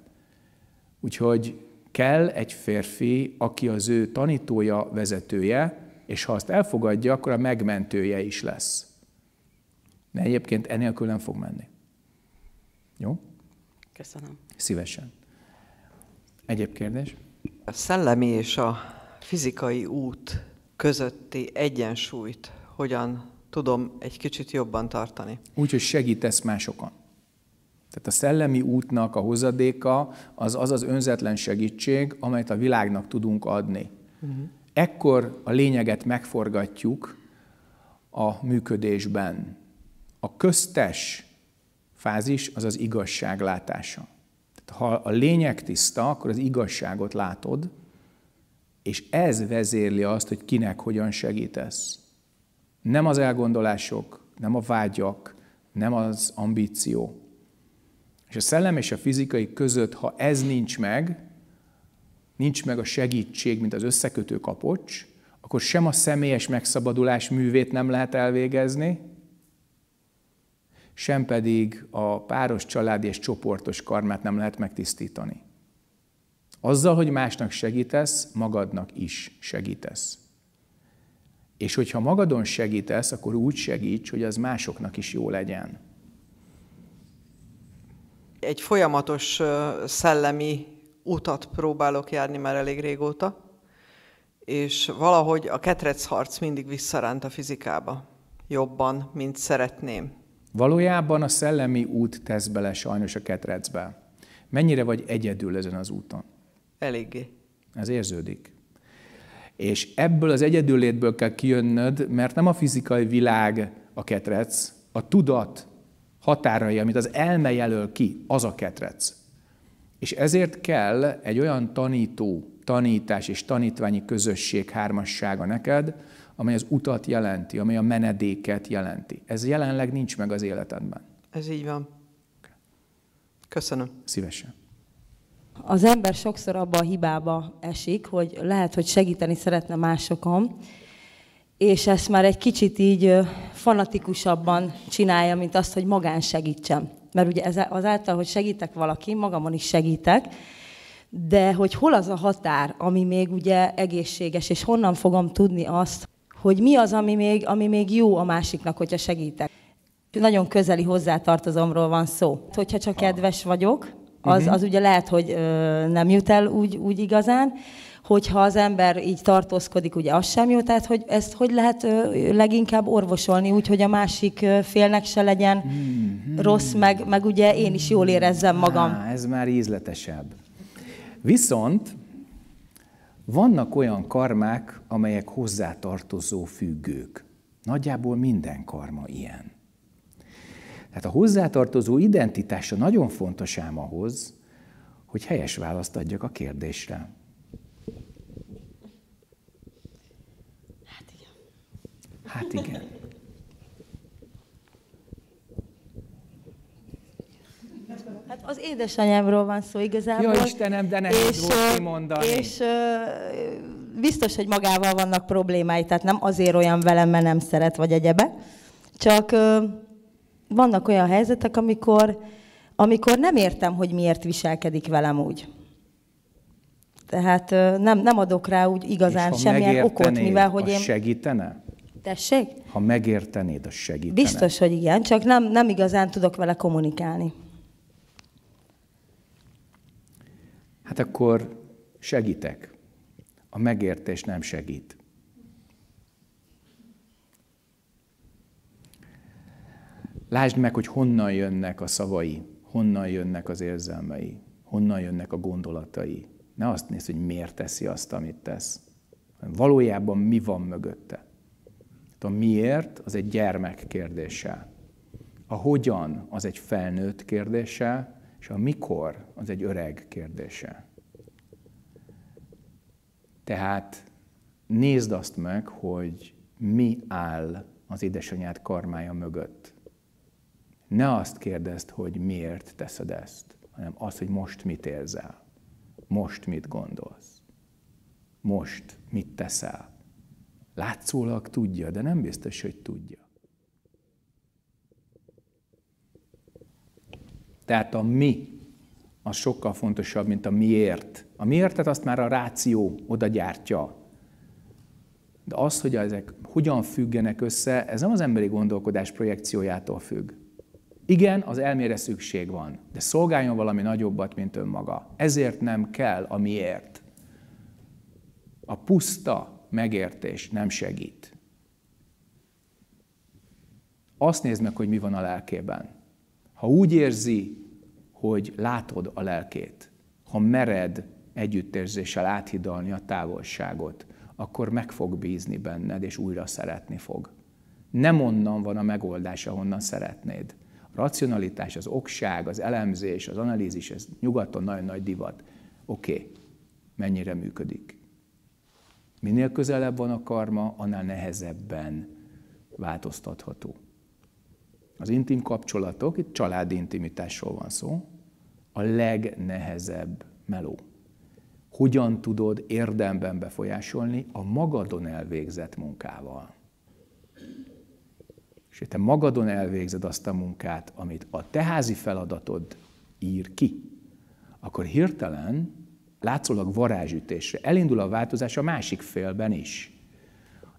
Úgyhogy kell egy férfi, aki az ő tanítója, vezetője, és ha azt elfogadja, akkor a megmentője is lesz. De egyébként enélkül nem fog menni. Jó? Köszönöm. Szívesen. Egyéb kérdés? A szellemi és a fizikai út közötti egyensúlyt hogyan tudom egy kicsit jobban tartani? Úgy, hogy segítesz másokon. Tehát a szellemi útnak a hozadéka az az az önzetlen segítség, amelyet a világnak tudunk adni. Uh-huh. Ekkor a lényeget megforgatjuk a működésben. A köztes fázis az az igazság látása ha a lényeg tiszta, akkor az igazságot látod, és ez vezérli azt, hogy kinek hogyan segítesz. Nem az elgondolások, nem a vágyak, nem az ambíció. És a szellem és a fizikai között, ha ez nincs meg, nincs meg a segítség, mint az összekötő kapocs, akkor sem a személyes megszabadulás művét nem lehet elvégezni, sem pedig a páros, családi és csoportos karmát nem lehet megtisztítani. Azzal, hogy másnak segítesz, magadnak is segítesz. És hogyha magadon segítesz, akkor úgy segíts, hogy az másoknak is jó legyen. Egy folyamatos szellemi utat próbálok járni már elég régóta, és valahogy a ketrecharc harc mindig visszaránt a fizikába, jobban, mint szeretném. Valójában a szellemi út tesz bele sajnos a ketrecbe. Mennyire vagy egyedül ezen az úton? Eléggé. Ez érződik. És ebből az egyedüllétből kell kijönnöd, mert nem a fizikai világ a ketrec, a tudat határai, amit az elme jelöl ki, az a ketrec. És ezért kell egy olyan tanító, tanítás és tanítványi közösség hármassága neked, amely az utat jelenti, amely a menedéket jelenti. Ez jelenleg nincs meg az életedben. Ez így van. Köszönöm. Szívesen. Az ember sokszor abba a hibába esik, hogy lehet, hogy segíteni szeretne másokon, és ezt már egy kicsit így fanatikusabban csinálja, mint azt, hogy magán segítsem. Mert ugye azáltal, hogy segítek valaki, magamon is segítek, de hogy hol az a határ, ami még ugye egészséges, és honnan fogom tudni azt, hogy mi az, ami még, ami még jó a másiknak, hogyha segítek. Nagyon közeli hozzátartozomról van szó. Hogyha csak kedves vagyok, az, mhm. az ugye lehet, hogy ö, nem jut el úgy, úgy igazán, hogyha az ember így tartózkodik, ugye az sem jó, tehát hogy ezt hogy lehet ö, leginkább orvosolni, úgy, hogy a másik ö, félnek se legyen mm-hmm. rossz, meg, meg ugye én is jól érezzem magam. Há, ez már ízletesebb. Viszont vannak olyan karmák, amelyek hozzátartozó függők. Nagyjából minden karma ilyen. Tehát a hozzátartozó identitása nagyon fontos ám ahhoz, hogy helyes választ adjak a kérdésre. Hát igen. Hát igen. Hát az édesanyámról van szó igazából. Jó Istenem, de nehéz és, volt kimondani. És biztos, hogy magával vannak problémái, tehát nem azért olyan velem, mert nem szeret, vagy egyebe. Csak vannak olyan helyzetek, amikor, amikor nem értem, hogy miért viselkedik velem úgy. Tehát nem, nem adok rá úgy igazán semmilyen okot, mivel hogy én... segítene? Tessék? Ha megértenéd, az segítene. Biztos, hogy igen, csak nem, nem igazán tudok vele kommunikálni. Hát akkor segítek. A megértés nem segít. Lásd meg, hogy honnan jönnek a szavai, honnan jönnek az érzelmei, honnan jönnek a gondolatai. Ne azt nézd, hogy miért teszi azt, amit tesz. Valójában mi van mögötte. A miért az egy gyermek kérdése. A hogyan az egy felnőtt kérdése, és a mikor az egy öreg kérdése. Tehát nézd azt meg, hogy mi áll az édesanyád karmája mögött. Ne azt kérdezd, hogy miért teszed ezt, hanem azt, hogy most mit érzel, most mit gondolsz, most mit teszel. Látszólag tudja, de nem biztos, hogy tudja. Tehát a mi az sokkal fontosabb, mint a miért. A miértet azt már a ráció oda gyártja. De az, hogy ezek hogyan függenek össze, ez nem az emberi gondolkodás projekciójától függ. Igen, az elmére szükség van, de szolgáljon valami nagyobbat, mint önmaga. Ezért nem kell a miért. A puszta megértés nem segít. Azt nézd meg, hogy mi van a lelkében. Ha úgy érzi, hogy látod a lelkét. Ha mered együttérzéssel áthidalni a távolságot, akkor meg fog bízni benned, és újra szeretni fog. Nem onnan van a megoldás, ahonnan szeretnéd. A racionalitás, az okság, az elemzés, az analízis, ez nyugaton nagyon nagy divat. Oké, okay. mennyire működik? Minél közelebb van a karma, annál nehezebben változtatható. Az intim kapcsolatok, itt családi intimitásról van szó, a legnehezebb meló. Hogyan tudod érdemben befolyásolni a magadon elvégzett munkával? És te magadon elvégzed azt a munkát, amit a te házi feladatod ír ki, akkor hirtelen látszólag varázsütésre elindul a változás a másik félben is.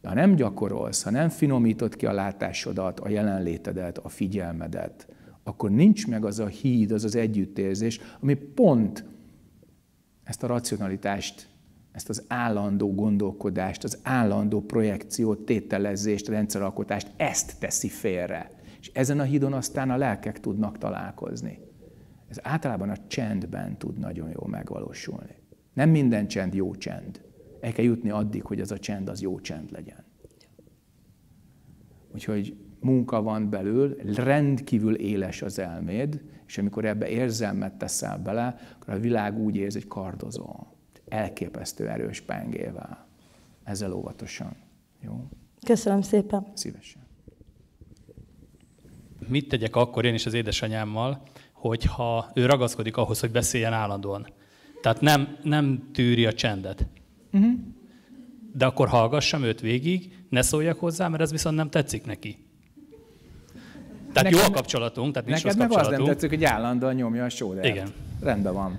Ha nem gyakorolsz, ha nem finomítod ki a látásodat, a jelenlétedet, a figyelmedet, akkor nincs meg az a híd, az az együttérzés, ami pont ezt a racionalitást, ezt az állandó gondolkodást, az állandó projekciót, tételezést, rendszeralkotást, ezt teszi félre. És ezen a hídon aztán a lelkek tudnak találkozni. Ez általában a csendben tud nagyon jól megvalósulni. Nem minden csend jó csend. El kell jutni addig, hogy az a csend az jó csend legyen. Úgyhogy munka van belül, rendkívül éles az elméd, és amikor ebbe érzelmet teszel bele, akkor a világ úgy érzi, hogy kardozó, Elképesztő erős pengével. Ezzel óvatosan. Jó? Köszönöm szépen. Szívesen. Mit tegyek akkor én is az édesanyámmal, hogyha ő ragaszkodik ahhoz, hogy beszéljen állandóan? Tehát nem, nem tűri a csendet. Uh-huh. De akkor hallgassam őt végig, ne szóljak hozzá, mert ez viszont nem tetszik neki. Tehát nekem, jó a kapcsolatunk, tehát nincs neked rossz kapcsolatunk. Neked meg az nem tetszik, hogy állandóan nyomja a sódert. Igen. Rendben van.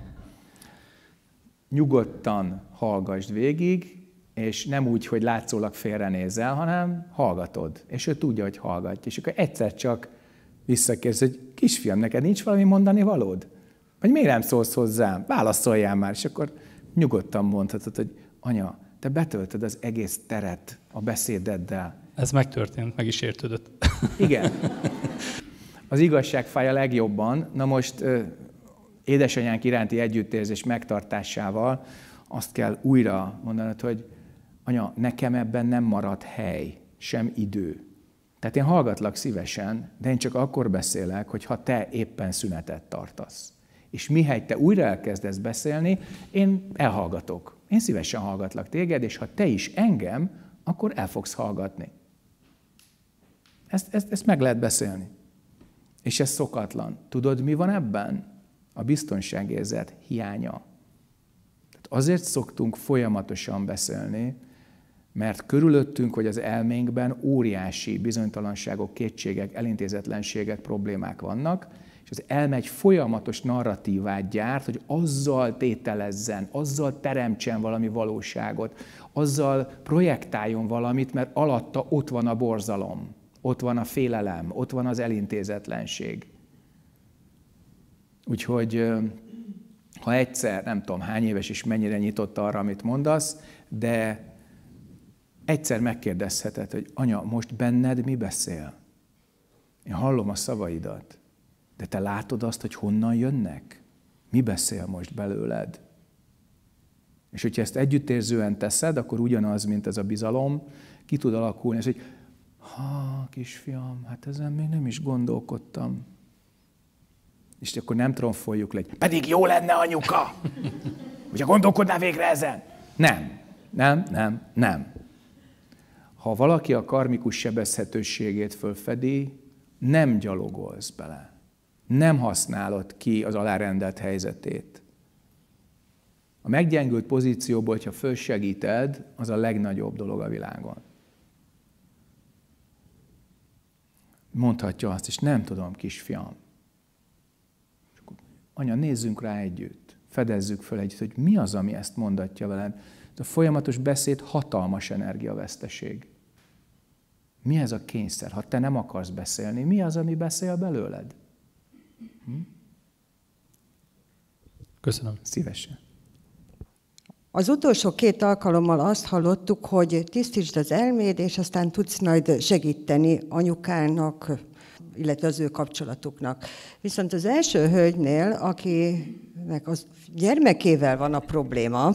Nyugodtan hallgassd végig, és nem úgy, hogy látszólag félrenézel, hanem hallgatod. És ő tudja, hogy hallgatja. És akkor egyszer csak visszakérsz, hogy kisfiam, neked nincs valami mondani valód? Vagy miért nem szólsz hozzám? Válaszoljál már. És akkor nyugodtan mondhatod, hogy anya, te betöltöd az egész teret a beszédeddel. Ez megtörtént, meg is értődött. Igen. Az igazság fáj a legjobban. Na most édesanyánk iránti együttérzés megtartásával azt kell újra mondanod, hogy anya, nekem ebben nem marad hely, sem idő. Tehát én hallgatlak szívesen, de én csak akkor beszélek, hogy ha te éppen szünetet tartasz. És mihelyt te újra elkezdesz beszélni, én elhallgatok. Én szívesen hallgatlak téged, és ha te is engem, akkor el fogsz hallgatni. Ezt, ezt, ezt meg lehet beszélni. És ez szokatlan. Tudod, mi van ebben? A biztonságérzet hiánya. Tehát azért szoktunk folyamatosan beszélni, mert körülöttünk, hogy az elménkben óriási bizonytalanságok, kétségek, elintézetlenségek, problémák vannak, és az elme egy folyamatos narratívát gyárt, hogy azzal tételezzen, azzal teremtsen valami valóságot, azzal projektáljon valamit, mert alatta ott van a borzalom ott van a félelem, ott van az elintézetlenség. Úgyhogy ha egyszer, nem tudom hány éves is mennyire nyitott arra, amit mondasz, de egyszer megkérdezheted, hogy anya, most benned mi beszél? Én hallom a szavaidat, de te látod azt, hogy honnan jönnek? Mi beszél most belőled? És hogyha ezt együttérzően teszed, akkor ugyanaz, mint ez a bizalom, ki tud alakulni. És hogy ha, kisfiam, hát ezen még nem is gondolkodtam. És akkor nem tromfoljuk le, pedig jó lenne anyuka, hogyha gondolkodná végre ezen. Nem, nem, nem, nem. Ha valaki a karmikus sebezhetőségét fölfedi, nem gyalogolsz bele. Nem használod ki az alárendelt helyzetét. A meggyengült pozícióból, ha fölsegíted, az a legnagyobb dolog a világon. mondhatja azt és nem tudom, kisfiam. És akkor, anya, nézzünk rá együtt, fedezzük föl együtt, hogy mi az, ami ezt mondatja veled. Ez a folyamatos beszéd hatalmas energiaveszteség. Mi ez a kényszer, ha te nem akarsz beszélni? Mi az, ami beszél belőled? Hm? Köszönöm. Szívesen. Az utolsó két alkalommal azt hallottuk, hogy tisztítsd az elméd, és aztán tudsz majd segíteni anyukának, illetve az ő kapcsolatuknak. Viszont az első hölgynél, akinek az gyermekével van a probléma,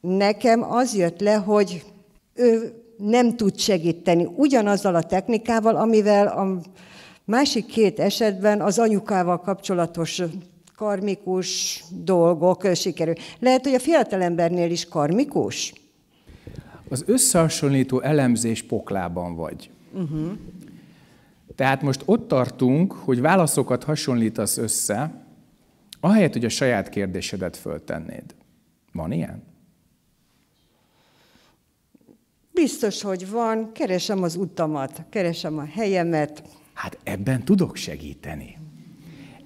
nekem az jött le, hogy ő nem tud segíteni ugyanazzal a technikával, amivel a másik két esetben az anyukával kapcsolatos karmikus dolgok sikerül. Lehet, hogy a fiatalembernél is karmikus? Az összehasonlító elemzés poklában vagy. Uh-huh. Tehát most ott tartunk, hogy válaszokat hasonlítasz össze, ahelyett, hogy a saját kérdésedet föltennéd. Van ilyen? Biztos, hogy van. Keresem az utamat, keresem a helyemet. Hát ebben tudok segíteni.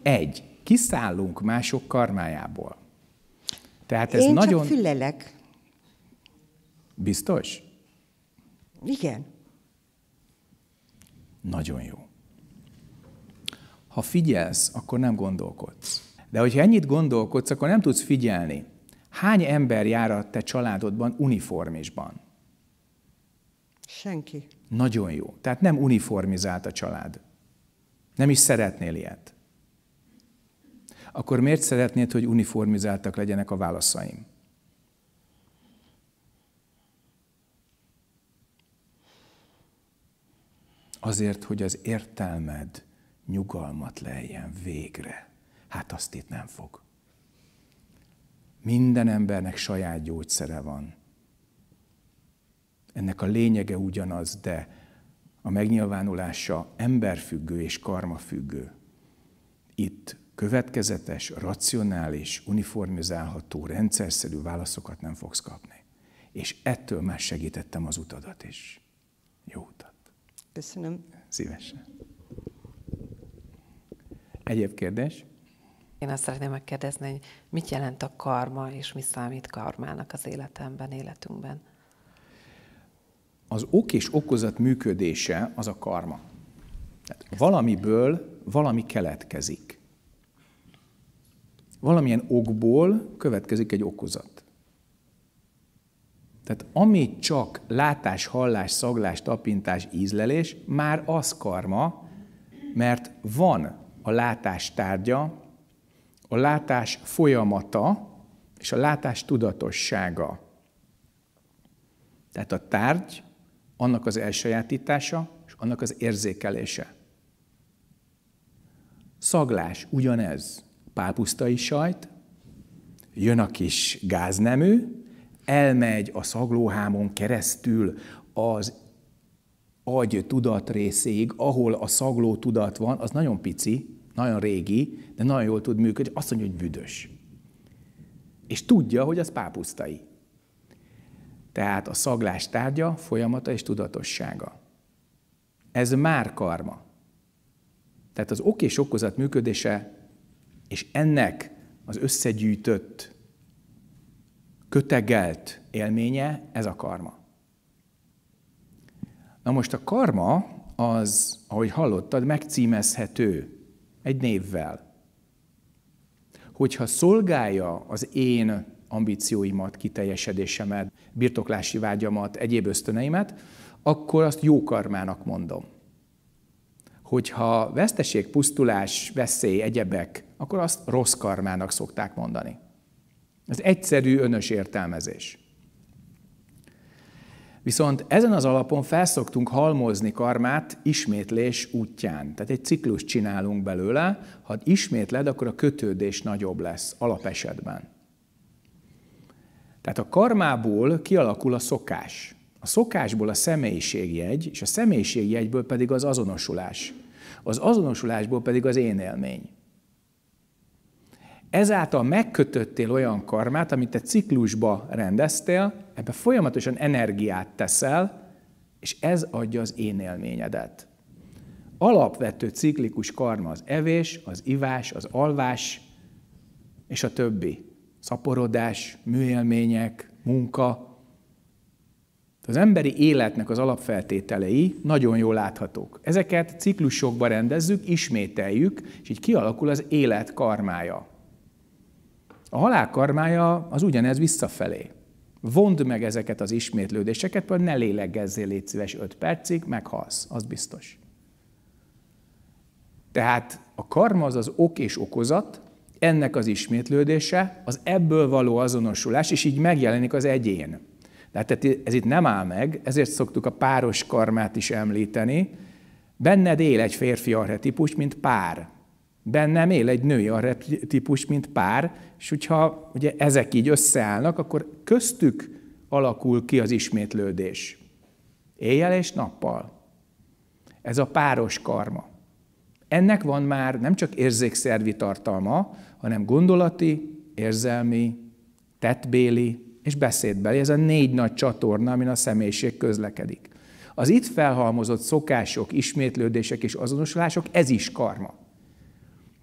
Egy, kiszállunk mások karmájából. Tehát ez Én nagyon... csak fülelek. Biztos? Igen. Nagyon jó. Ha figyelsz, akkor nem gondolkodsz. De hogyha ennyit gondolkodsz, akkor nem tudsz figyelni. Hány ember jár a te családodban uniformisban? Senki. Nagyon jó. Tehát nem uniformizált a család. Nem is szeretnél ilyet akkor miért szeretnéd, hogy uniformizáltak legyenek a válaszaim? Azért, hogy az értelmed nyugalmat lejjen végre. Hát azt itt nem fog. Minden embernek saját gyógyszere van. Ennek a lényege ugyanaz, de a megnyilvánulása emberfüggő és karmafüggő. Itt következetes, racionális, uniformizálható, rendszerszerű válaszokat nem fogsz kapni. És ettől már segítettem az utadat is. Jó utat. Köszönöm. Szívesen. Egyéb kérdés? Én azt szeretném megkérdezni, hogy mit jelent a karma, és mi számít karmának az életemben, életünkben? Az ok és okozat működése az a karma. Tehát valamiből valami keletkezik valamilyen okból következik egy okozat. Tehát ami csak látás, hallás, szaglás, tapintás, ízlelés, már az karma, mert van a látás tárgya, a látás folyamata és a látás tudatossága. Tehát a tárgy, annak az elsajátítása és annak az érzékelése. Szaglás, ugyanez pálpusztai sajt, jön a kis gáznemű, elmegy a szaglóhámon keresztül az agy tudat részéig, ahol a szagló tudat van, az nagyon pici, nagyon régi, de nagyon jól tud működni, azt mondja, hogy büdös. És tudja, hogy az pápusztai. Tehát a szaglás tárgya, folyamata és tudatossága. Ez már karma. Tehát az ok és okozat működése és ennek az összegyűjtött, kötegelt élménye ez a karma. Na most a karma az, ahogy hallottad, megcímezhető egy névvel. Hogyha szolgálja az én ambícióimat, kiteljesedésemet, birtoklási vágyamat, egyéb ösztöneimet, akkor azt jó karmának mondom. Hogyha veszteség, pusztulás, veszély, egyebek akkor azt rossz karmának szokták mondani. Ez egyszerű, önös értelmezés. Viszont ezen az alapon felszoktunk halmozni karmát ismétlés útján. Tehát egy ciklus csinálunk belőle, ha ismétled, akkor a kötődés nagyobb lesz alapesetben. Tehát a karmából kialakul a szokás. A szokásból a személyiségjegy, és a személyiségjegyből pedig az azonosulás. Az azonosulásból pedig az én élmény ezáltal megkötöttél olyan karmát, amit te ciklusba rendeztél, ebbe folyamatosan energiát teszel, és ez adja az én élményedet. Alapvető ciklikus karma az evés, az ivás, az alvás, és a többi. Szaporodás, műélmények, munka. Az emberi életnek az alapfeltételei nagyon jól láthatók. Ezeket ciklusokba rendezzük, ismételjük, és így kialakul az élet karmája. A halál karmája az ugyanez visszafelé. Vond meg ezeket az ismétlődéseket, vagy ne lélegezzél, légy szíves 5 percig, meghalsz, az biztos. Tehát a karma az az ok és okozat, ennek az ismétlődése, az ebből való azonosulás, és így megjelenik az egyén. Tehát ez itt nem áll meg, ezért szoktuk a páros karmát is említeni. Benned él egy férfi arhetipus, mint pár bennem él egy női arretípus, mint pár, és hogyha ugye ezek így összeállnak, akkor köztük alakul ki az ismétlődés. Éjjel és nappal. Ez a páros karma. Ennek van már nem csak érzékszervi tartalma, hanem gondolati, érzelmi, tettbéli és beszédbeli. Ez a négy nagy csatorna, amin a személyiség közlekedik. Az itt felhalmozott szokások, ismétlődések és azonosulások, ez is karma.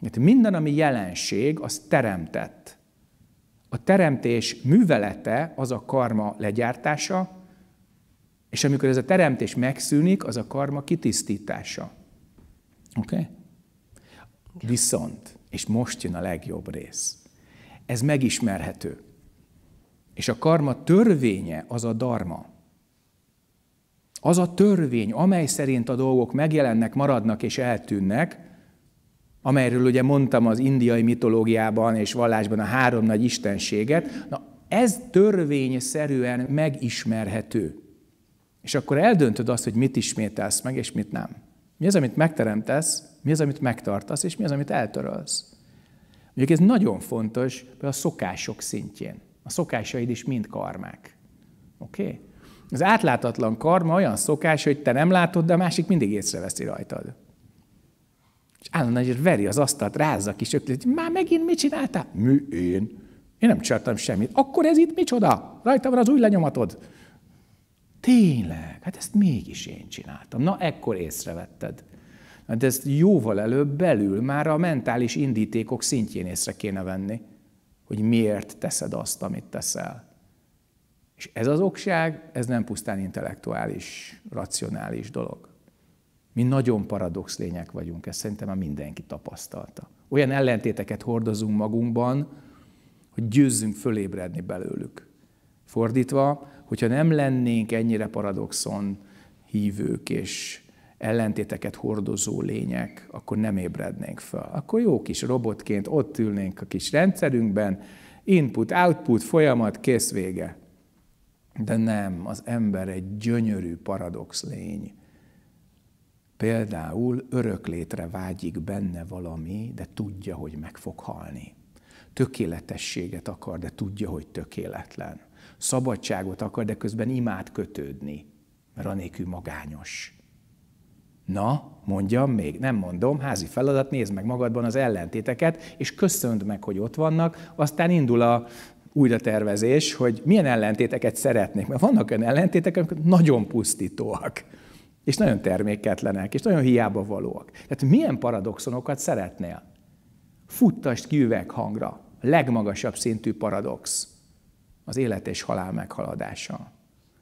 Mert minden, ami jelenség, az teremtett. A teremtés művelete az a karma legyártása, és amikor ez a teremtés megszűnik, az a karma kitisztítása. Oké? Okay? Viszont, és most jön a legjobb rész, ez megismerhető. És a karma törvénye az a dharma. Az a törvény, amely szerint a dolgok megjelennek, maradnak és eltűnnek, amelyről ugye mondtam az indiai mitológiában és vallásban a három nagy istenséget, na ez törvényszerűen megismerhető. És akkor eldöntöd azt, hogy mit ismételsz meg, és mit nem. Mi az, amit megteremtesz, mi az, amit megtartasz, és mi az, amit eltörölsz. Ugye ez nagyon fontos a szokások szintjén. A szokásaid is mind karmák. Oké? Okay? Az átlátatlan karma olyan szokás, hogy te nem látod, de a másik mindig észreveszi rajtad. És állandóan azért veri az asztalt, rázza ki, hogy már megint mit csináltál? Mű én. Én nem csináltam semmit. Akkor ez itt micsoda? Rajta van az új lenyomatod. Tényleg, hát ezt mégis én csináltam. Na, ekkor észrevetted. De ezt jóval előbb belül már a mentális indítékok szintjén észre kéne venni, hogy miért teszed azt, amit teszel. És ez az okság, ez nem pusztán intellektuális, racionális dolog. Mi nagyon paradox lények vagyunk, ezt szerintem már mindenki tapasztalta. Olyan ellentéteket hordozunk magunkban, hogy győzzünk fölébredni belőlük. Fordítva, hogyha nem lennénk ennyire paradoxon hívők és ellentéteket hordozó lények, akkor nem ébrednénk fel, Akkor jó kis robotként ott ülnénk a kis rendszerünkben, input, output, folyamat, kész vége. De nem, az ember egy gyönyörű paradox lény. Például öröklétre vágyik benne valami, de tudja, hogy meg fog halni. Tökéletességet akar, de tudja, hogy tökéletlen. Szabadságot akar, de közben imád kötődni, mert anélkül magányos. Na, mondjam még, nem mondom, házi feladat, nézd meg magadban az ellentéteket, és köszönd meg, hogy ott vannak, aztán indul a újra tervezés, hogy milyen ellentéteket szeretnék, mert vannak olyan ellentétek, amik nagyon pusztítóak és nagyon terméketlenek, és nagyon hiába valóak. Tehát milyen paradoxonokat szeretnél? Futtasd ki üveghangra, a legmagasabb szintű paradox, az élet és halál meghaladása.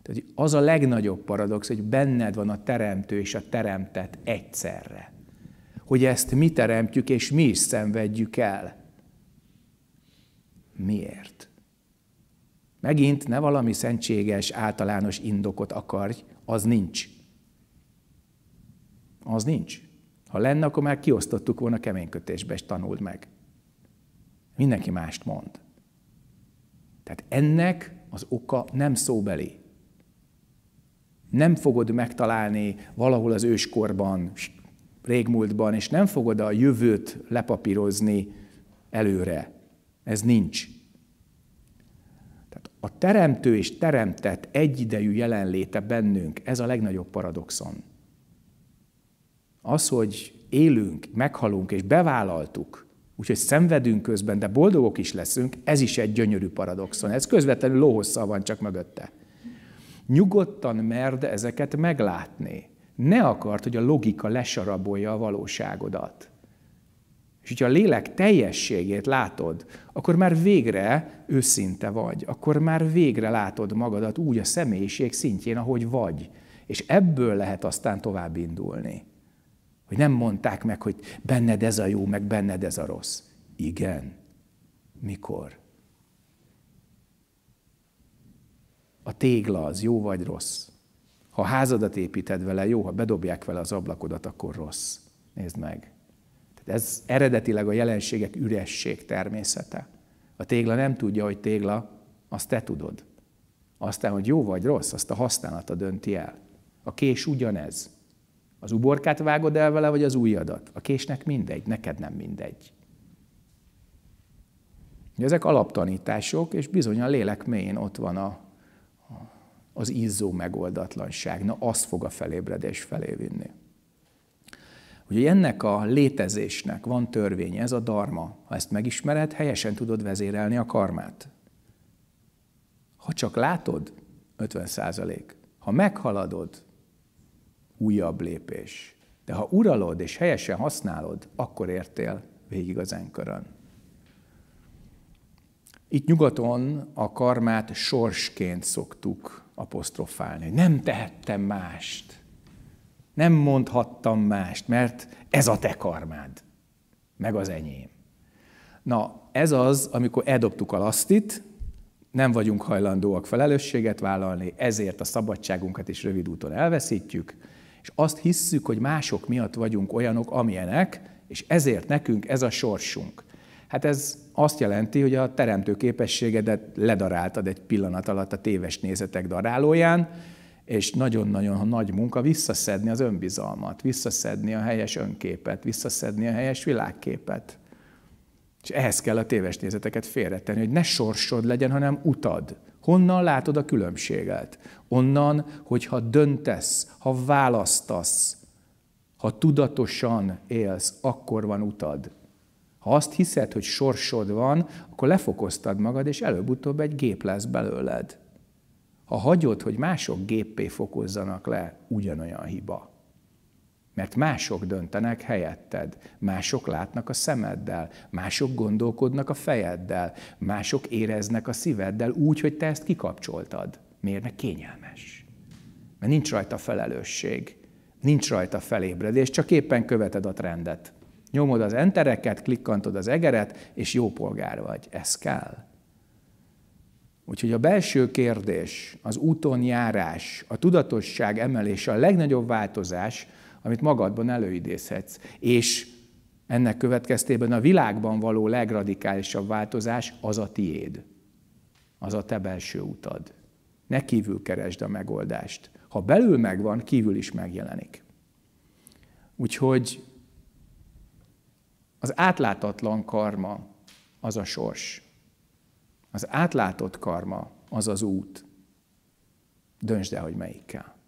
Tehát az a legnagyobb paradox, hogy benned van a teremtő és a teremtett egyszerre. Hogy ezt mi teremtjük, és mi is szenvedjük el. Miért? Megint ne valami szentséges, általános indokot akarj, az nincs az nincs. Ha lenne, akkor már kiosztottuk volna keménykötésbe, és tanuld meg. Mindenki mást mond. Tehát ennek az oka nem szóbeli. Nem fogod megtalálni valahol az őskorban, régmúltban, és nem fogod a jövőt lepapírozni előre. Ez nincs. Tehát a teremtő és teremtett egyidejű jelenléte bennünk, ez a legnagyobb paradoxon. Az, hogy élünk, meghalunk és bevállaltuk, úgyhogy szenvedünk közben, de boldogok is leszünk, ez is egy gyönyörű paradoxon. Ez közvetlenül lóhosszal van csak mögötte. Nyugodtan merd ezeket meglátni. Ne akart, hogy a logika lesarabolja a valóságodat. És hogyha a lélek teljességét látod, akkor már végre őszinte vagy, akkor már végre látod magadat úgy a személyiség szintjén, ahogy vagy. És ebből lehet aztán tovább indulni. Hogy nem mondták meg, hogy benned ez a jó, meg benned ez a rossz. Igen. Mikor? A tégla az jó vagy rossz? Ha házadat építed vele, jó, ha bedobják vele az ablakodat, akkor rossz. Nézd meg. Tehát ez eredetileg a jelenségek üresség természete. A tégla nem tudja, hogy tégla, azt te tudod. Aztán, hogy jó vagy rossz, azt a használata dönti el. A kés ugyanez. Az uborkát vágod el vele, vagy az újadat? A késnek mindegy, neked nem mindegy. Ezek alaptanítások, és bizony a lélek mélyén ott van a, az izzó megoldatlanság. Na, az fog a felébredés felé vinni. Ugye ennek a létezésnek van törvénye, ez a darma. Ha ezt megismered, helyesen tudod vezérelni a karmát. Ha csak látod, 50 százalék. Ha meghaladod, újabb lépés. De ha uralod és helyesen használod, akkor értél végig az enkörön. Itt nyugaton a karmát sorsként szoktuk apostrofálni. Nem tehettem mást. Nem mondhattam mást, mert ez a te karmád, meg az enyém. Na, ez az, amikor eldobtuk a lasztit, nem vagyunk hajlandóak felelősséget vállalni, ezért a szabadságunkat is rövid úton elveszítjük, és azt hisszük, hogy mások miatt vagyunk olyanok, amilyenek, és ezért nekünk ez a sorsunk. Hát ez azt jelenti, hogy a teremtő képességedet ledaráltad egy pillanat alatt a téves nézetek darálóján, és nagyon-nagyon nagy munka visszaszedni az önbizalmat, visszaszedni a helyes önképet, visszaszedni a helyes világképet. És ehhez kell a téves nézeteket félretenni, hogy ne sorsod legyen, hanem utad. Honnan látod a különbséget? Onnan, hogyha döntesz, ha választasz, ha tudatosan élsz, akkor van utad. Ha azt hiszed, hogy sorsod van, akkor lefokoztad magad, és előbb-utóbb egy gép lesz belőled. Ha hagyod, hogy mások géppé fokozzanak le, ugyanolyan hiba. Mert mások döntenek helyetted, mások látnak a szemeddel, mások gondolkodnak a fejeddel, mások éreznek a szíveddel úgy, hogy te ezt kikapcsoltad. Miért? Mert kényelmes. Mert nincs rajta felelősség, nincs rajta felébredés, csak éppen követed a trendet. Nyomod az entereket, klikkantod az egeret, és jó polgár vagy. Ez kell. Úgyhogy a belső kérdés, az úton járás, a tudatosság emelése a legnagyobb változás, amit magadban előidézhetsz. És ennek következtében a világban való legradikálisabb változás az a tiéd. Az a te belső utad. Ne kívül keresd a megoldást. Ha belül megvan, kívül is megjelenik. Úgyhogy az átlátatlan karma az a sors. Az átlátott karma az az út. Döntsd el, hogy melyikkel.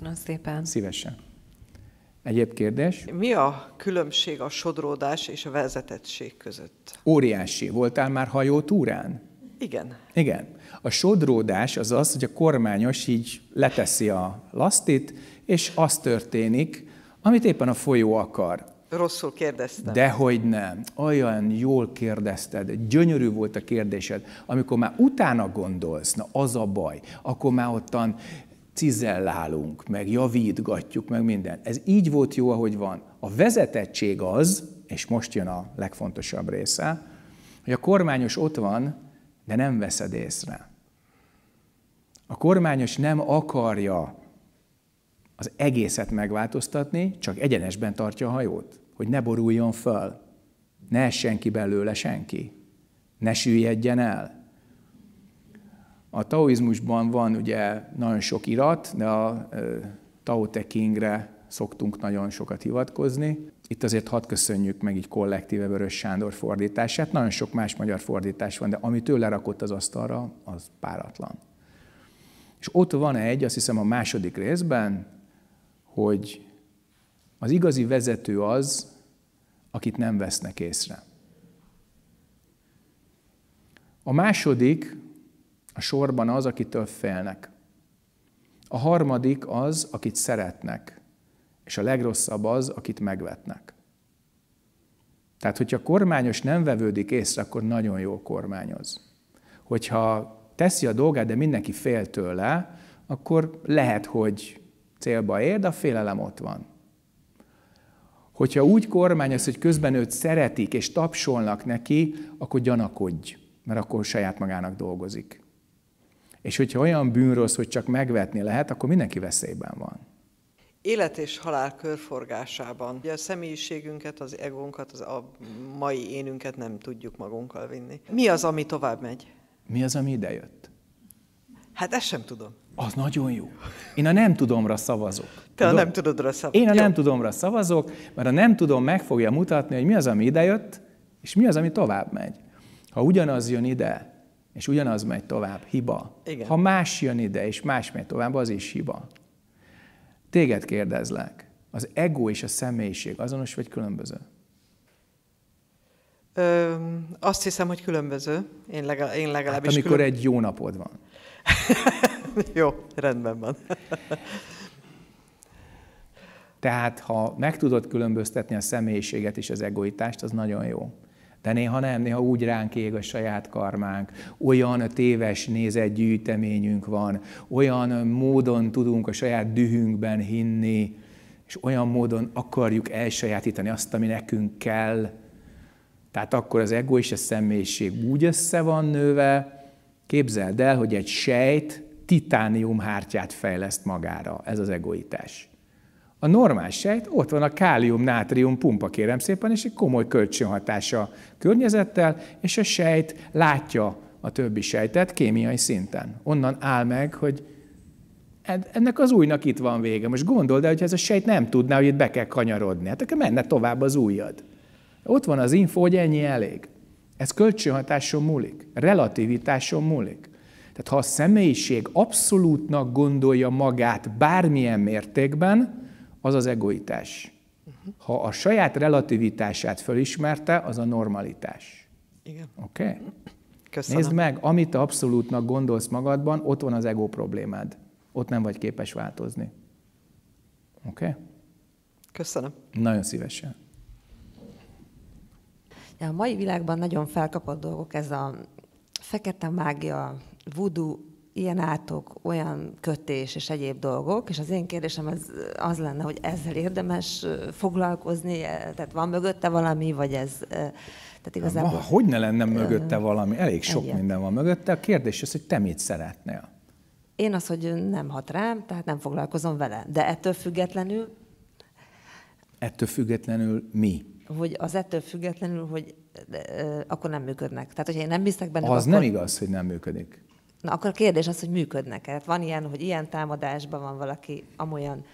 Köszönöm szépen. Szívesen. Egyéb kérdés? Mi a különbség a sodródás és a vezetettség között? Óriási. Voltál már hajótúrán? Igen. Igen. A sodródás az az, hogy a kormányos így leteszi a lasztit, és az történik, amit éppen a folyó akar. Rosszul kérdeztem. Dehogy nem. Olyan jól kérdezted, gyönyörű volt a kérdésed. Amikor már utána gondolsz, na az a baj, akkor már ottan cizellálunk, meg javítgatjuk, meg minden. Ez így volt jó, ahogy van. A vezetettség az, és most jön a legfontosabb része, hogy a kormányos ott van, de nem veszed észre. A kormányos nem akarja az egészet megváltoztatni, csak egyenesben tartja a hajót, hogy ne boruljon föl, ne essen ki belőle senki, ne süllyedjen el, a taoizmusban van ugye nagyon sok irat, de a Tao Te Chingre szoktunk nagyon sokat hivatkozni. Itt azért hadd köszönjük meg így kollektíve Vörös Sándor fordítását. Nagyon sok más magyar fordítás van, de amit ő lerakott az asztalra, az páratlan. És ott van egy, azt hiszem a második részben, hogy az igazi vezető az, akit nem vesznek észre. A második, a sorban az, akitől félnek. A harmadik az, akit szeretnek, és a legrosszabb az, akit megvetnek. Tehát, hogyha a kormányos nem vevődik észre, akkor nagyon jól kormányoz. Hogyha teszi a dolgát, de mindenki fél tőle, akkor lehet, hogy célba ér, de a félelem ott van. Hogyha úgy kormányoz, hogy közben őt szeretik és tapsolnak neki, akkor gyanakodj, mert akkor saját magának dolgozik. És hogyha olyan bűn rossz, hogy csak megvetni lehet, akkor mindenki veszélyben van. Élet és halál körforgásában. Ugye a személyiségünket, az egónkat, az a mai énünket nem tudjuk magunkkal vinni. Mi az, ami tovább megy? Mi az, ami idejött? Hát ezt sem tudom. Az nagyon jó. Én a nem tudomra szavazok. Te a nem tudodra szavazok. Én a jó. nem tudomra szavazok, mert a nem tudom meg fogja mutatni, hogy mi az, ami idejött, és mi az, ami tovább megy. Ha ugyanaz jön ide, és ugyanaz megy tovább, hiba. Igen. Ha más jön ide, és más megy tovább, az is hiba. Téged kérdezlek, az ego és a személyiség azonos vagy különböző? Ö, azt hiszem, hogy különböző. Én, legal- én legalábbis hát, amikor külön... egy jó napod van. jó, rendben van. Tehát, ha meg tudod különböztetni a személyiséget és az egoitást, az nagyon jó. De néha nem, néha úgy ránk ég a saját karmánk, olyan téves nézetgyűjteményünk van, olyan módon tudunk a saját dühünkben hinni, és olyan módon akarjuk elsajátítani azt, ami nekünk kell. Tehát akkor az ego és a személyiség úgy össze van nőve, képzeld el, hogy egy sejt titánium hártyát fejleszt magára. Ez az egoitás. A normál sejt, ott van a kálium-nátrium pumpa, kérem szépen, és egy komoly kölcsönhatása a környezettel, és a sejt látja a többi sejtet kémiai szinten. Onnan áll meg, hogy ennek az újnak itt van vége. Most gondold el, hogy ez a sejt nem tudná, hogy itt be kell kanyarodni. Hát akkor menne tovább az újad. Ott van az info, hogy ennyi elég. Ez kölcsönhatáson múlik, relativitáson múlik. Tehát ha a személyiség abszolútnak gondolja magát bármilyen mértékben, az az egoitás. Ha a saját relativitását fölismerte, az a normalitás. Igen. Oké? Okay? Nézd meg, amit abszolútnak gondolsz magadban, ott van az ego problémád. Ott nem vagy képes változni. Oké? Okay? Köszönöm. Nagyon szívesen. a mai világban nagyon felkapott dolgok ez a fekete mágia, voodoo, ilyen átok, olyan kötés és egyéb dolgok, és az én kérdésem az, az lenne, hogy ezzel érdemes foglalkozni, e, tehát van mögötte valami, vagy ez... Tehát igazából... Ma, hogy ne lenne mögötte valami? Elég sok egyet. minden van mögötte. A kérdés az, hogy te mit szeretnél? Én az, hogy nem hat rám, tehát nem foglalkozom vele. De ettől függetlenül... Ettől függetlenül mi? Hogy az ettől függetlenül, hogy de, de, akkor nem működnek. Tehát, hogy én nem hiszek benne, Az akkor... nem igaz, hogy nem működik. Na akkor a kérdés az, hogy működnek-e. Hát van ilyen, hogy ilyen támadásban van valaki amolyan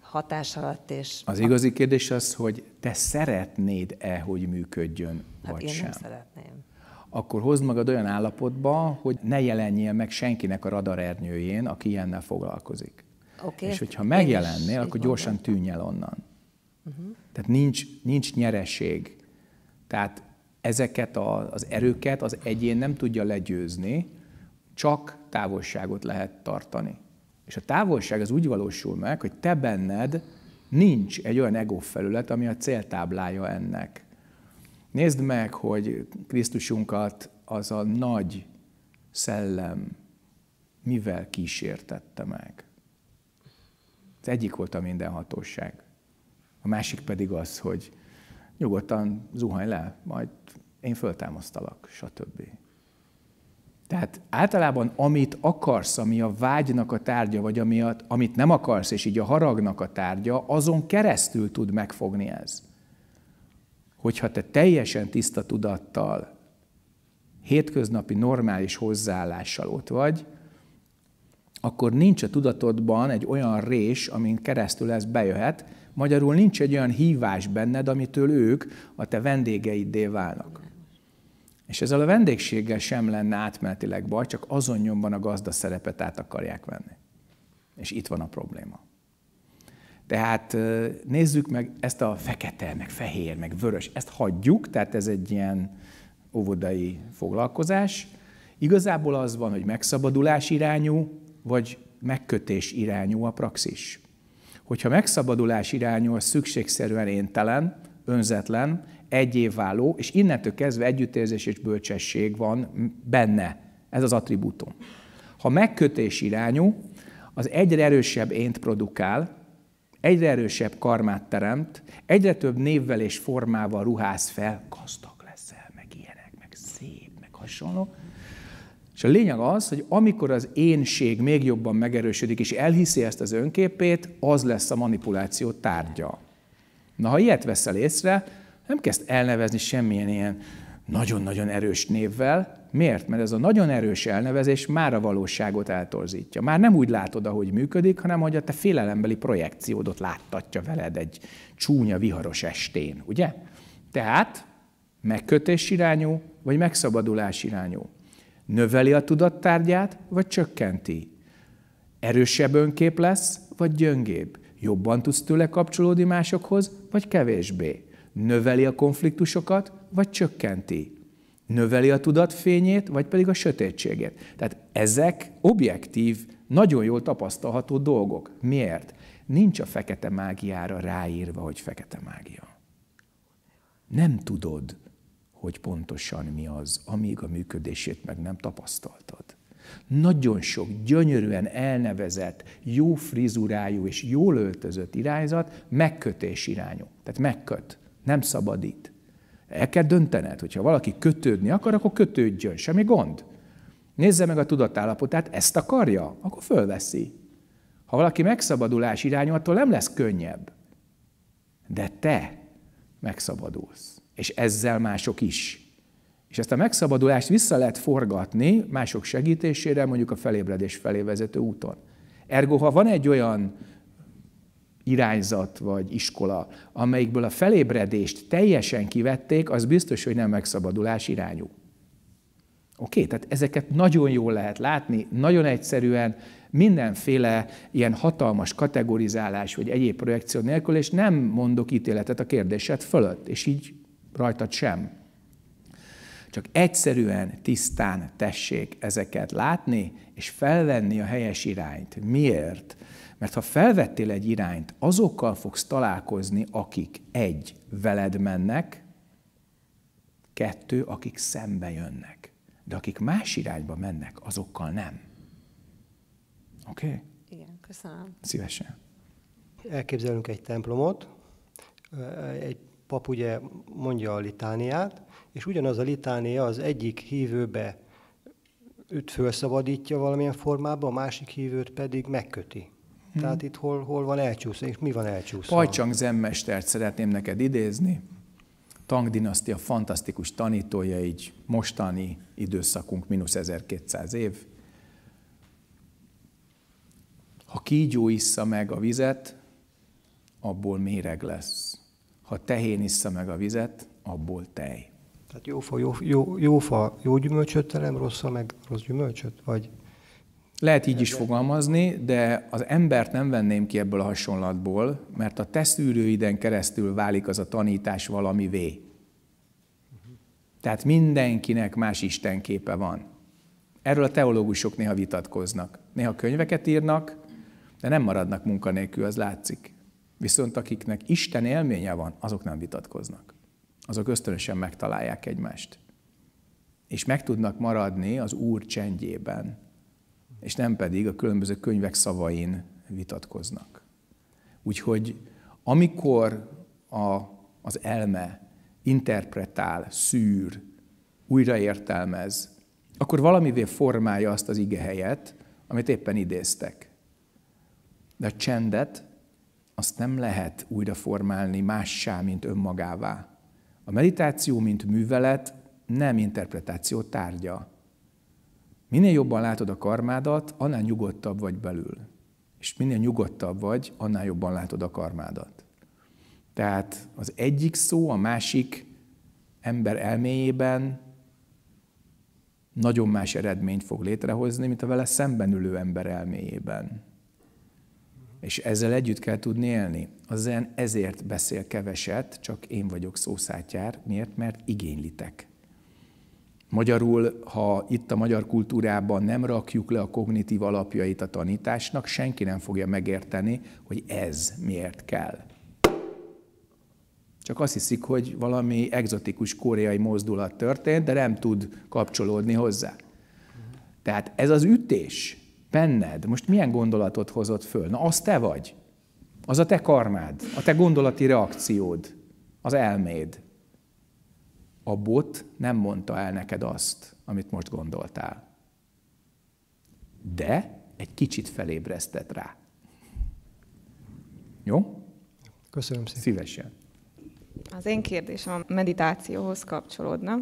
hatás alatt. És az igazi kérdés az, hogy te szeretnéd-e, hogy működjön, hát vagy én sem. nem szeretném. Akkor hozd magad olyan állapotba, hogy ne jelenjél meg senkinek a radarernyőjén, aki ilyennel foglalkozik. Okay. És hogyha megjelennél, akkor gyorsan tűnj el onnan. Uh-huh. Tehát nincs, nincs nyereség. Tehát ezeket a, az erőket az egyén nem tudja legyőzni, csak távolságot lehet tartani. És a távolság az úgy valósul meg, hogy te benned nincs egy olyan ego felület, ami a céltáblája ennek. Nézd meg, hogy Krisztusunkat az a nagy szellem mivel kísértette meg. Az egyik volt a mindenhatóság. A másik pedig az, hogy nyugodtan zuhany le, majd én föltámasztalak, stb. Tehát általában amit akarsz, ami a vágynak a tárgya, vagy ami a, amit nem akarsz, és így a haragnak a tárgya, azon keresztül tud megfogni ez. Hogyha te teljesen tiszta tudattal, hétköznapi normális hozzáállással ott vagy, akkor nincs a tudatodban egy olyan rés, amin keresztül ez bejöhet, magyarul nincs egy olyan hívás benned, amitől ők a te vendégeiddé válnak. És ezzel a vendégséggel sem lenne átmenetileg baj, csak azon nyomban a gazda szerepet át akarják venni. És itt van a probléma. Tehát nézzük meg ezt a fekete, meg fehér, meg vörös, ezt hagyjuk, tehát ez egy ilyen óvodai foglalkozás. Igazából az van, hogy megszabadulás irányú, vagy megkötés irányú a praxis. Hogyha megszabadulás irányú, az szükségszerűen éntelen, önzetlen, egy évváló, és innentől kezdve együttérzés és bölcsesség van benne. Ez az attribútum. Ha megkötés irányú, az egyre erősebb ént produkál, egyre erősebb karmát teremt, egyre több névvel és formával ruház fel, gazdag leszel, meg ilyenek, meg szép, meg hasonló. És a lényeg az, hogy amikor az énség még jobban megerősödik, és elhiszi ezt az önképét, az lesz a manipuláció tárgya. Na, ha ilyet veszel észre, nem kezd elnevezni semmilyen ilyen nagyon-nagyon erős névvel. Miért? Mert ez a nagyon erős elnevezés már a valóságot eltorzítja. Már nem úgy látod, ahogy működik, hanem hogy a te félelembeli projekciódot láttatja veled egy csúnya, viharos estén, ugye? Tehát megkötés irányú, vagy megszabadulás irányú. Növeli a tudattárgyát, vagy csökkenti. Erősebb önkép lesz, vagy gyöngébb. Jobban tudsz tőle kapcsolódni másokhoz, vagy kevésbé növeli a konfliktusokat, vagy csökkenti. Növeli a tudatfényét, vagy pedig a sötétségét. Tehát ezek objektív, nagyon jól tapasztalható dolgok. Miért? Nincs a fekete mágiára ráírva, hogy fekete mágia. Nem tudod, hogy pontosan mi az, amíg a működését meg nem tapasztaltad. Nagyon sok gyönyörűen elnevezett, jó frizurájú és jól öltözött irányzat megkötés irányú. Tehát megköt nem szabadít. El kell döntened, hogyha valaki kötődni akar, akkor kötődjön, semmi gond. Nézze meg a tudatállapotát, ezt akarja, akkor fölveszi. Ha valaki megszabadulás irányú, attól nem lesz könnyebb. De te megszabadulsz, és ezzel mások is. És ezt a megszabadulást vissza lehet forgatni mások segítésére, mondjuk a felébredés felé vezető úton. Ergo, ha van egy olyan irányzat vagy iskola, amelyikből a felébredést teljesen kivették, az biztos, hogy nem megszabadulás irányú. Oké, tehát ezeket nagyon jól lehet látni, nagyon egyszerűen, mindenféle ilyen hatalmas kategorizálás vagy egyéb projekció nélkül, és nem mondok ítéletet a kérdésed fölött, és így rajtad sem. Csak egyszerűen, tisztán tessék ezeket látni, és felvenni a helyes irányt. Miért? Mert ha felvettél egy irányt, azokkal fogsz találkozni, akik egy, veled mennek, kettő, akik szembe jönnek. De akik más irányba mennek, azokkal nem. Oké? Okay? Igen, köszönöm. Szívesen. Elképzelünk egy templomot, egy pap ugye mondja a litániát, és ugyanaz a litánia az egyik hívőbe őt felszabadítja valamilyen formában, a másik hívőt pedig megköti. Hmm. Tehát itt hol, hol van elcsúszva, és mi van elcsúszva? Pajcsang zenmestert szeretném neked idézni. Tang dinasztia fantasztikus tanítója, így mostani időszakunk, mínusz 1200 év. Ha kígyó issza meg a vizet, abból méreg lesz. Ha tehén issza meg a vizet, abból tej. Tehát jó fa, jó, jó, jó, fa, jó gyümölcsöt terem, rossz meg rossz gyümölcsöt? Vagy lehet így is fogalmazni, de az embert nem venném ki ebből a hasonlatból, mert a te szűrőiden keresztül válik az a tanítás valami vé. Tehát mindenkinek más Isten képe van. Erről a teológusok néha vitatkoznak. Néha könyveket írnak, de nem maradnak munkanélkül, az látszik. Viszont akiknek Isten élménye van, azok nem vitatkoznak. Azok ösztönösen megtalálják egymást. És meg tudnak maradni az Úr csendjében, és nem pedig a különböző könyvek szavain vitatkoznak. Úgyhogy amikor a, az elme interpretál, szűr, újraértelmez, akkor valamivé formálja azt az ige helyet, amit éppen idéztek. De a csendet azt nem lehet újraformálni mássá, mint önmagává. A meditáció, mint művelet nem interpretáció tárgya. Minél jobban látod a karmádat, annál nyugodtabb vagy belül. És minél nyugodtabb vagy, annál jobban látod a karmádat. Tehát az egyik szó a másik ember elméjében nagyon más eredményt fog létrehozni, mint a vele szemben ülő ember elméjében. És ezzel együtt kell tudni élni. A zen ezért beszél keveset, csak én vagyok szószátjár. Miért? Mert igénylitek. Magyarul, ha itt a magyar kultúrában nem rakjuk le a kognitív alapjait a tanításnak, senki nem fogja megérteni, hogy ez miért kell. Csak azt hiszik, hogy valami egzotikus koreai mozdulat történt, de nem tud kapcsolódni hozzá. Tehát ez az ütés benned most milyen gondolatot hozott föl? Na, az te vagy. Az a te karmád, a te gondolati reakciód, az elméd a bot nem mondta el neked azt, amit most gondoltál. De egy kicsit felébresztett rá. Jó? Köszönöm szépen. Szívesen. Az én kérdésem a meditációhoz kapcsolódna.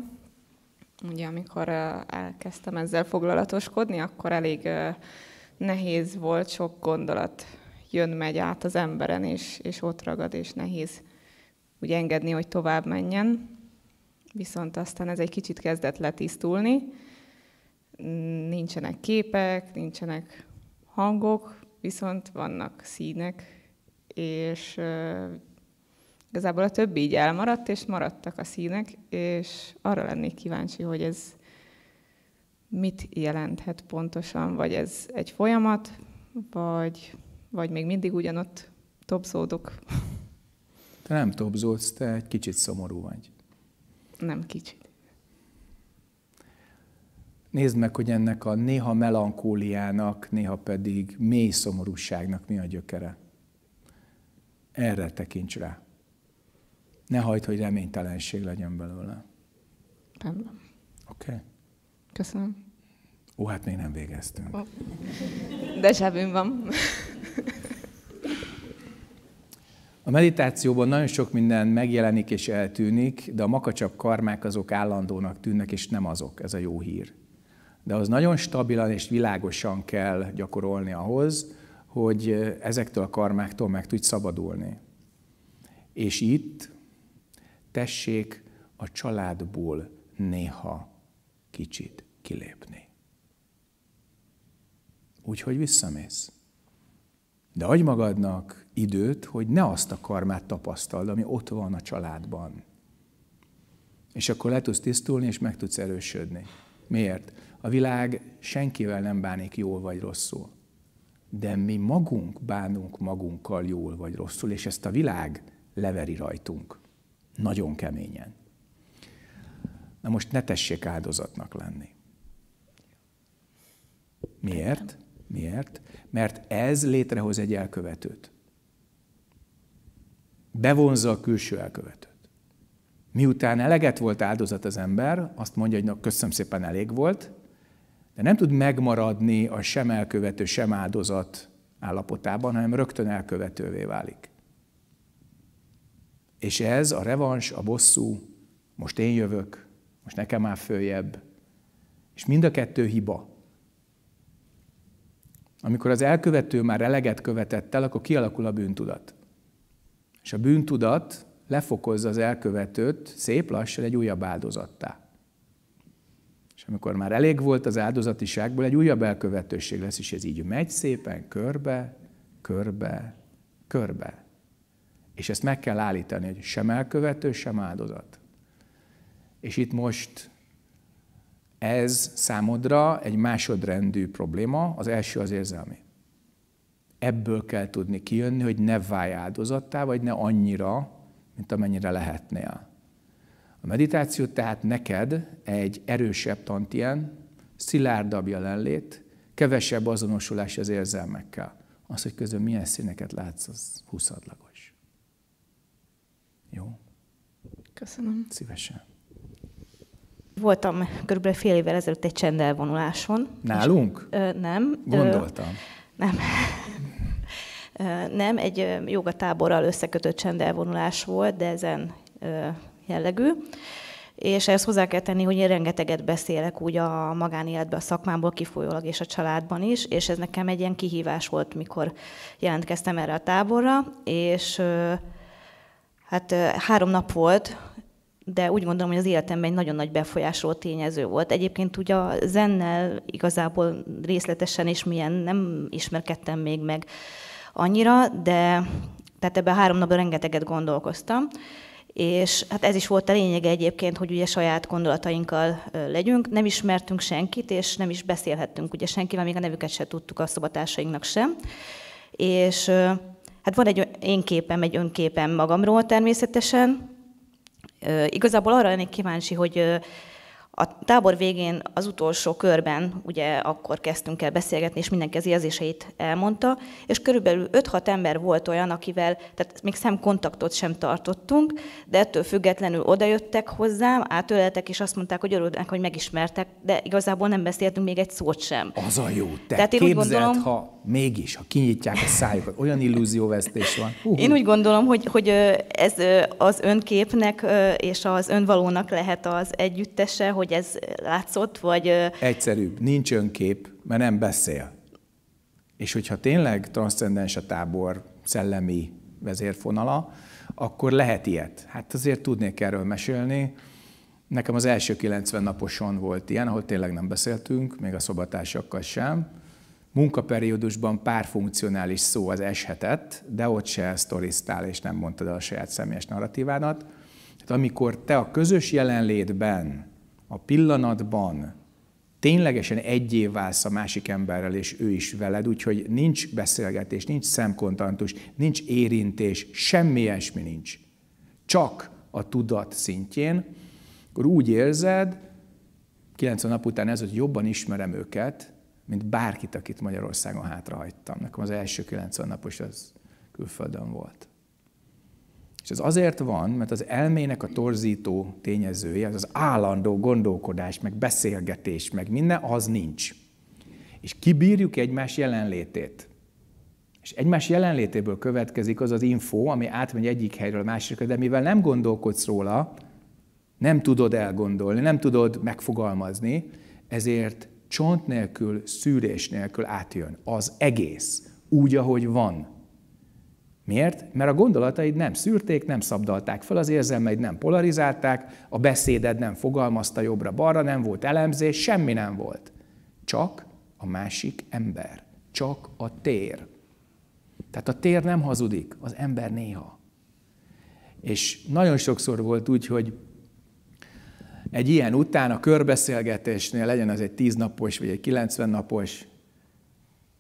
Ugye, amikor elkezdtem ezzel foglalatoskodni, akkor elég nehéz volt, sok gondolat jön-megy át az emberen, és, és ott ragad, és nehéz úgy engedni, hogy tovább menjen viszont aztán ez egy kicsit kezdett letisztulni. Nincsenek képek, nincsenek hangok, viszont vannak színek, és igazából a többi így elmaradt, és maradtak a színek, és arra lennék kíváncsi, hogy ez mit jelenthet pontosan, vagy ez egy folyamat, vagy, vagy még mindig ugyanott topzódok. Te nem topzódsz, te egy kicsit szomorú vagy. Nem kicsit. Nézd meg, hogy ennek a néha melankóliának, néha pedig mély szomorúságnak mi a gyökere. Erre tekints rá. Ne hagyd, hogy reménytelenség legyen belőle. Rendben. Oké. Okay. Köszönöm. Ó, hát még nem végeztünk. Oh. De zsebünk van. A meditációban nagyon sok minden megjelenik és eltűnik, de a makacsabb karmák azok állandónak tűnnek, és nem azok, ez a jó hír. De az nagyon stabilan és világosan kell gyakorolni ahhoz, hogy ezektől a karmáktól meg tudj szabadulni. És itt tessék a családból néha kicsit kilépni. Úgyhogy visszamész. De adj magadnak időt, hogy ne azt a karmát tapasztald, ami ott van a családban. És akkor le tudsz tisztulni, és meg tudsz erősödni. Miért? A világ senkivel nem bánik jól vagy rosszul. De mi magunk bánunk magunkkal jól vagy rosszul, és ezt a világ leveri rajtunk. Nagyon keményen. Na most ne tessék áldozatnak lenni. Miért? Miért? Mert ez létrehoz egy elkövetőt bevonza a külső elkövetőt. Miután eleget volt áldozat az ember, azt mondja, hogy na, köszönöm szépen, elég volt, de nem tud megmaradni a sem elkövető, sem áldozat állapotában, hanem rögtön elkövetővé válik. És ez a revans, a bosszú, most én jövök, most nekem áll följebb, és mind a kettő hiba. Amikor az elkövető már eleget követett el, akkor kialakul a bűntudat. És a bűntudat lefokozza az elkövetőt szép lassan egy újabb áldozattá. És amikor már elég volt az áldozatiságból, egy újabb elkövetőség lesz, és ez így megy szépen körbe, körbe, körbe. És ezt meg kell állítani, hogy sem elkövető, sem áldozat. És itt most ez számodra egy másodrendű probléma, az első az érzelmi ebből kell tudni kijönni, hogy ne válj áldozattá, vagy ne annyira, mint amennyire lehetnél. A meditáció tehát neked egy erősebb tantien, szilárdabb jelenlét, kevesebb azonosulás az érzelmekkel. Az, hogy közben milyen színeket látsz, az huszadlagos? Jó? Köszönöm. Szívesen. Voltam körülbelül fél évvel ezelőtt egy csendelvonuláson. Nálunk? És, ö, nem. Gondoltam. Ö, nem. Nem, egy jogatáborral összekötött csendelvonulás volt, de ezen jellegű. És ezt hozzá kell tenni, hogy én rengeteget beszélek úgy a magánéletben, a szakmámból kifolyólag és a családban is, és ez nekem egy ilyen kihívás volt, mikor jelentkeztem erre a táborra, és hát három nap volt, de úgy gondolom, hogy az életemben egy nagyon nagy befolyásoló tényező volt. Egyébként ugye a zennel igazából részletesen és milyen nem ismerkedtem még meg annyira, de tehát ebben a három napban rengeteget gondolkoztam, és hát ez is volt a lényege egyébként, hogy ugye saját gondolatainkkal legyünk. Nem ismertünk senkit, és nem is beszélhettünk ugye senkivel, még a nevüket sem tudtuk a szobatársainknak sem. És hát van egy én képem, egy önképem magamról természetesen. Igazából arra lennék kíváncsi, hogy a tábor végén az utolsó körben ugye akkor kezdtünk el beszélgetni, és mindenki az érzéseit elmondta, és körülbelül 5-6 ember volt olyan, akivel, tehát még szemkontaktot sem tartottunk, de ettől függetlenül odajöttek hozzám, átöleltek, és azt mondták, hogy örülnek, hogy megismertek, de igazából nem beszéltünk még egy szót sem. Az a jó, te tehát én képzeld, úgy gondolom, ha mégis, ha kinyitják a szájukat, olyan illúzióvesztés van. Uh-huh. Én úgy gondolom, hogy, hogy ez az önképnek és az önvalónak lehet az együttese, hogy hogy ez látszott, vagy... Egyszerűbb, nincs önkép, mert nem beszél. És hogyha tényleg transzcendens a tábor szellemi vezérfonala, akkor lehet ilyet. Hát azért tudnék erről mesélni. Nekem az első 90 naposon volt ilyen, ahol tényleg nem beszéltünk, még a szobatársakkal sem. Munkaperiódusban pár funkcionális szó az eshetett, de ott se sztorisztál, és nem mondtad el a saját személyes narratívádat. Tehát amikor te a közös jelenlétben a pillanatban ténylegesen egyé válsz a másik emberrel, és ő is veled, úgyhogy nincs beszélgetés, nincs szemkontantus, nincs érintés, semmi ilyesmi nincs. Csak a tudat szintjén, akkor úgy érzed, 90 nap után ez, hogy jobban ismerem őket, mint bárkit, akit Magyarországon hátrahagytam. Nekem az első 90 napos az külföldön volt. És ez azért van, mert az elmének a torzító tényezője, az az állandó gondolkodás, meg beszélgetés, meg minden, az nincs. És kibírjuk egymás jelenlétét. És egymás jelenlétéből következik az az info, ami átmegy egyik helyről a másikra, de mivel nem gondolkodsz róla, nem tudod elgondolni, nem tudod megfogalmazni, ezért csont nélkül, szűrés nélkül átjön az egész, úgy, ahogy van. Miért? Mert a gondolataid nem szűrték, nem szabdalták fel, az érzelmeid nem polarizálták, a beszéded nem fogalmazta jobbra-balra, nem volt elemzés, semmi nem volt. Csak a másik ember, csak a tér. Tehát a tér nem hazudik, az ember néha. És nagyon sokszor volt úgy, hogy egy ilyen után a körbeszélgetésnél, legyen az egy 10 napos vagy egy 90 napos,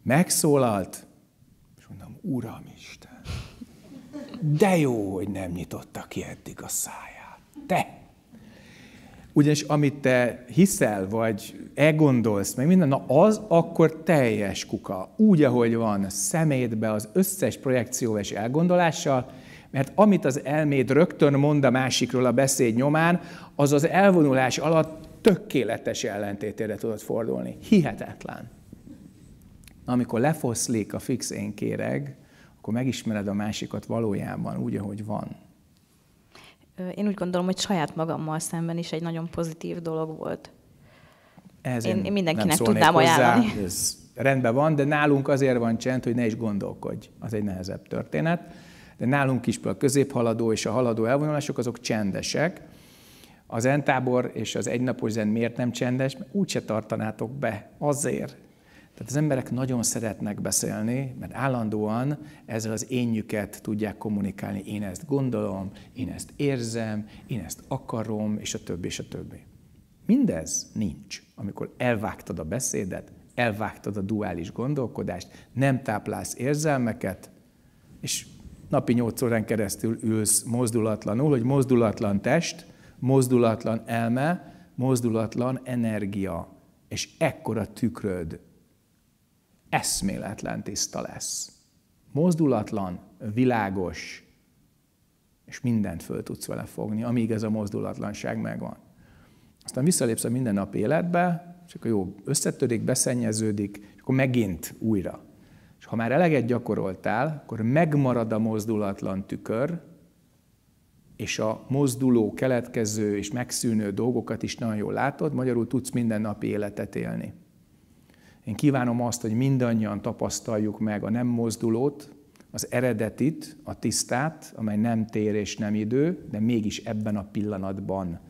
megszólalt, és mondom, uram, de jó, hogy nem nyitotta ki eddig a száját. Te! Ugyanis amit te hiszel, vagy elgondolsz, meg minden, na az akkor teljes kuka. Úgy, ahogy van, szemétbe az összes projekció és elgondolással, mert amit az elméd rögtön mond a másikról a beszéd nyomán, az az elvonulás alatt tökéletes ellentétére tudod fordulni. Hihetetlen. Amikor lefoszlik a fix én kéreg, akkor megismered a másikat valójában úgy, ahogy van. Én úgy gondolom, hogy saját magammal szemben is egy nagyon pozitív dolog volt. Ez én, én mindenkinek nem tudnám hozzá, ajánlani. Ez rendben van, de nálunk azért van csend, hogy ne is gondolkodj. Az egy nehezebb történet. De nálunk is a középhaladó és a haladó elvonulások azok csendesek. Az entábor és az egynapos zen miért nem csendes? Mert se tartanátok be. Azért, tehát az emberek nagyon szeretnek beszélni, mert állandóan ezzel az énjüket tudják kommunikálni. Én ezt gondolom, én ezt érzem, én ezt akarom, és a többi, és a többi. Mindez nincs, amikor elvágtad a beszédet, elvágtad a duális gondolkodást, nem táplálsz érzelmeket, és napi nyolc órán keresztül ülsz mozdulatlanul, hogy mozdulatlan test, mozdulatlan elme, mozdulatlan energia, és ekkora tükröd eszméletlen tiszta lesz. Mozdulatlan, világos, és mindent föl tudsz vele fogni, amíg ez a mozdulatlanság megvan. Aztán visszalépsz a mindennapi életbe, és akkor jó, összetörik, beszennyeződik, és akkor megint újra. És ha már eleget gyakoroltál, akkor megmarad a mozdulatlan tükör, és a mozduló, keletkező és megszűnő dolgokat is nagyon jól látod, magyarul tudsz mindennapi életet élni. Én kívánom azt, hogy mindannyian tapasztaljuk meg a nem mozdulót, az eredetit, a tisztát, amely nem tér és nem idő, de mégis ebben a pillanatban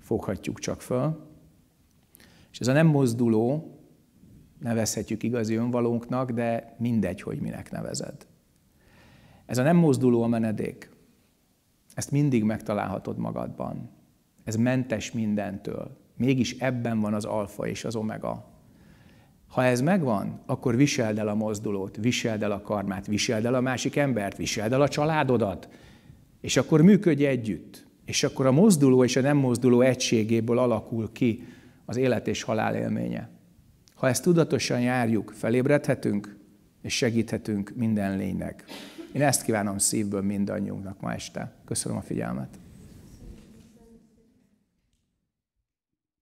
foghatjuk csak föl. És ez a nem mozduló, nevezhetjük igazi önvalónknak, de mindegy, hogy minek nevezed. Ez a nem mozduló a menedék. Ezt mindig megtalálhatod magadban. Ez mentes mindentől. Mégis ebben van az alfa és az omega, ha ez megvan, akkor viseld el a mozdulót, viseld el a karmát, viseld el a másik embert, viseld el a családodat, és akkor működj együtt. És akkor a mozduló és a nem mozduló egységéből alakul ki az élet és halál élménye. Ha ezt tudatosan járjuk, felébredhetünk, és segíthetünk minden lénynek. Én ezt kívánom szívből mindannyiunknak ma este. Köszönöm a figyelmet.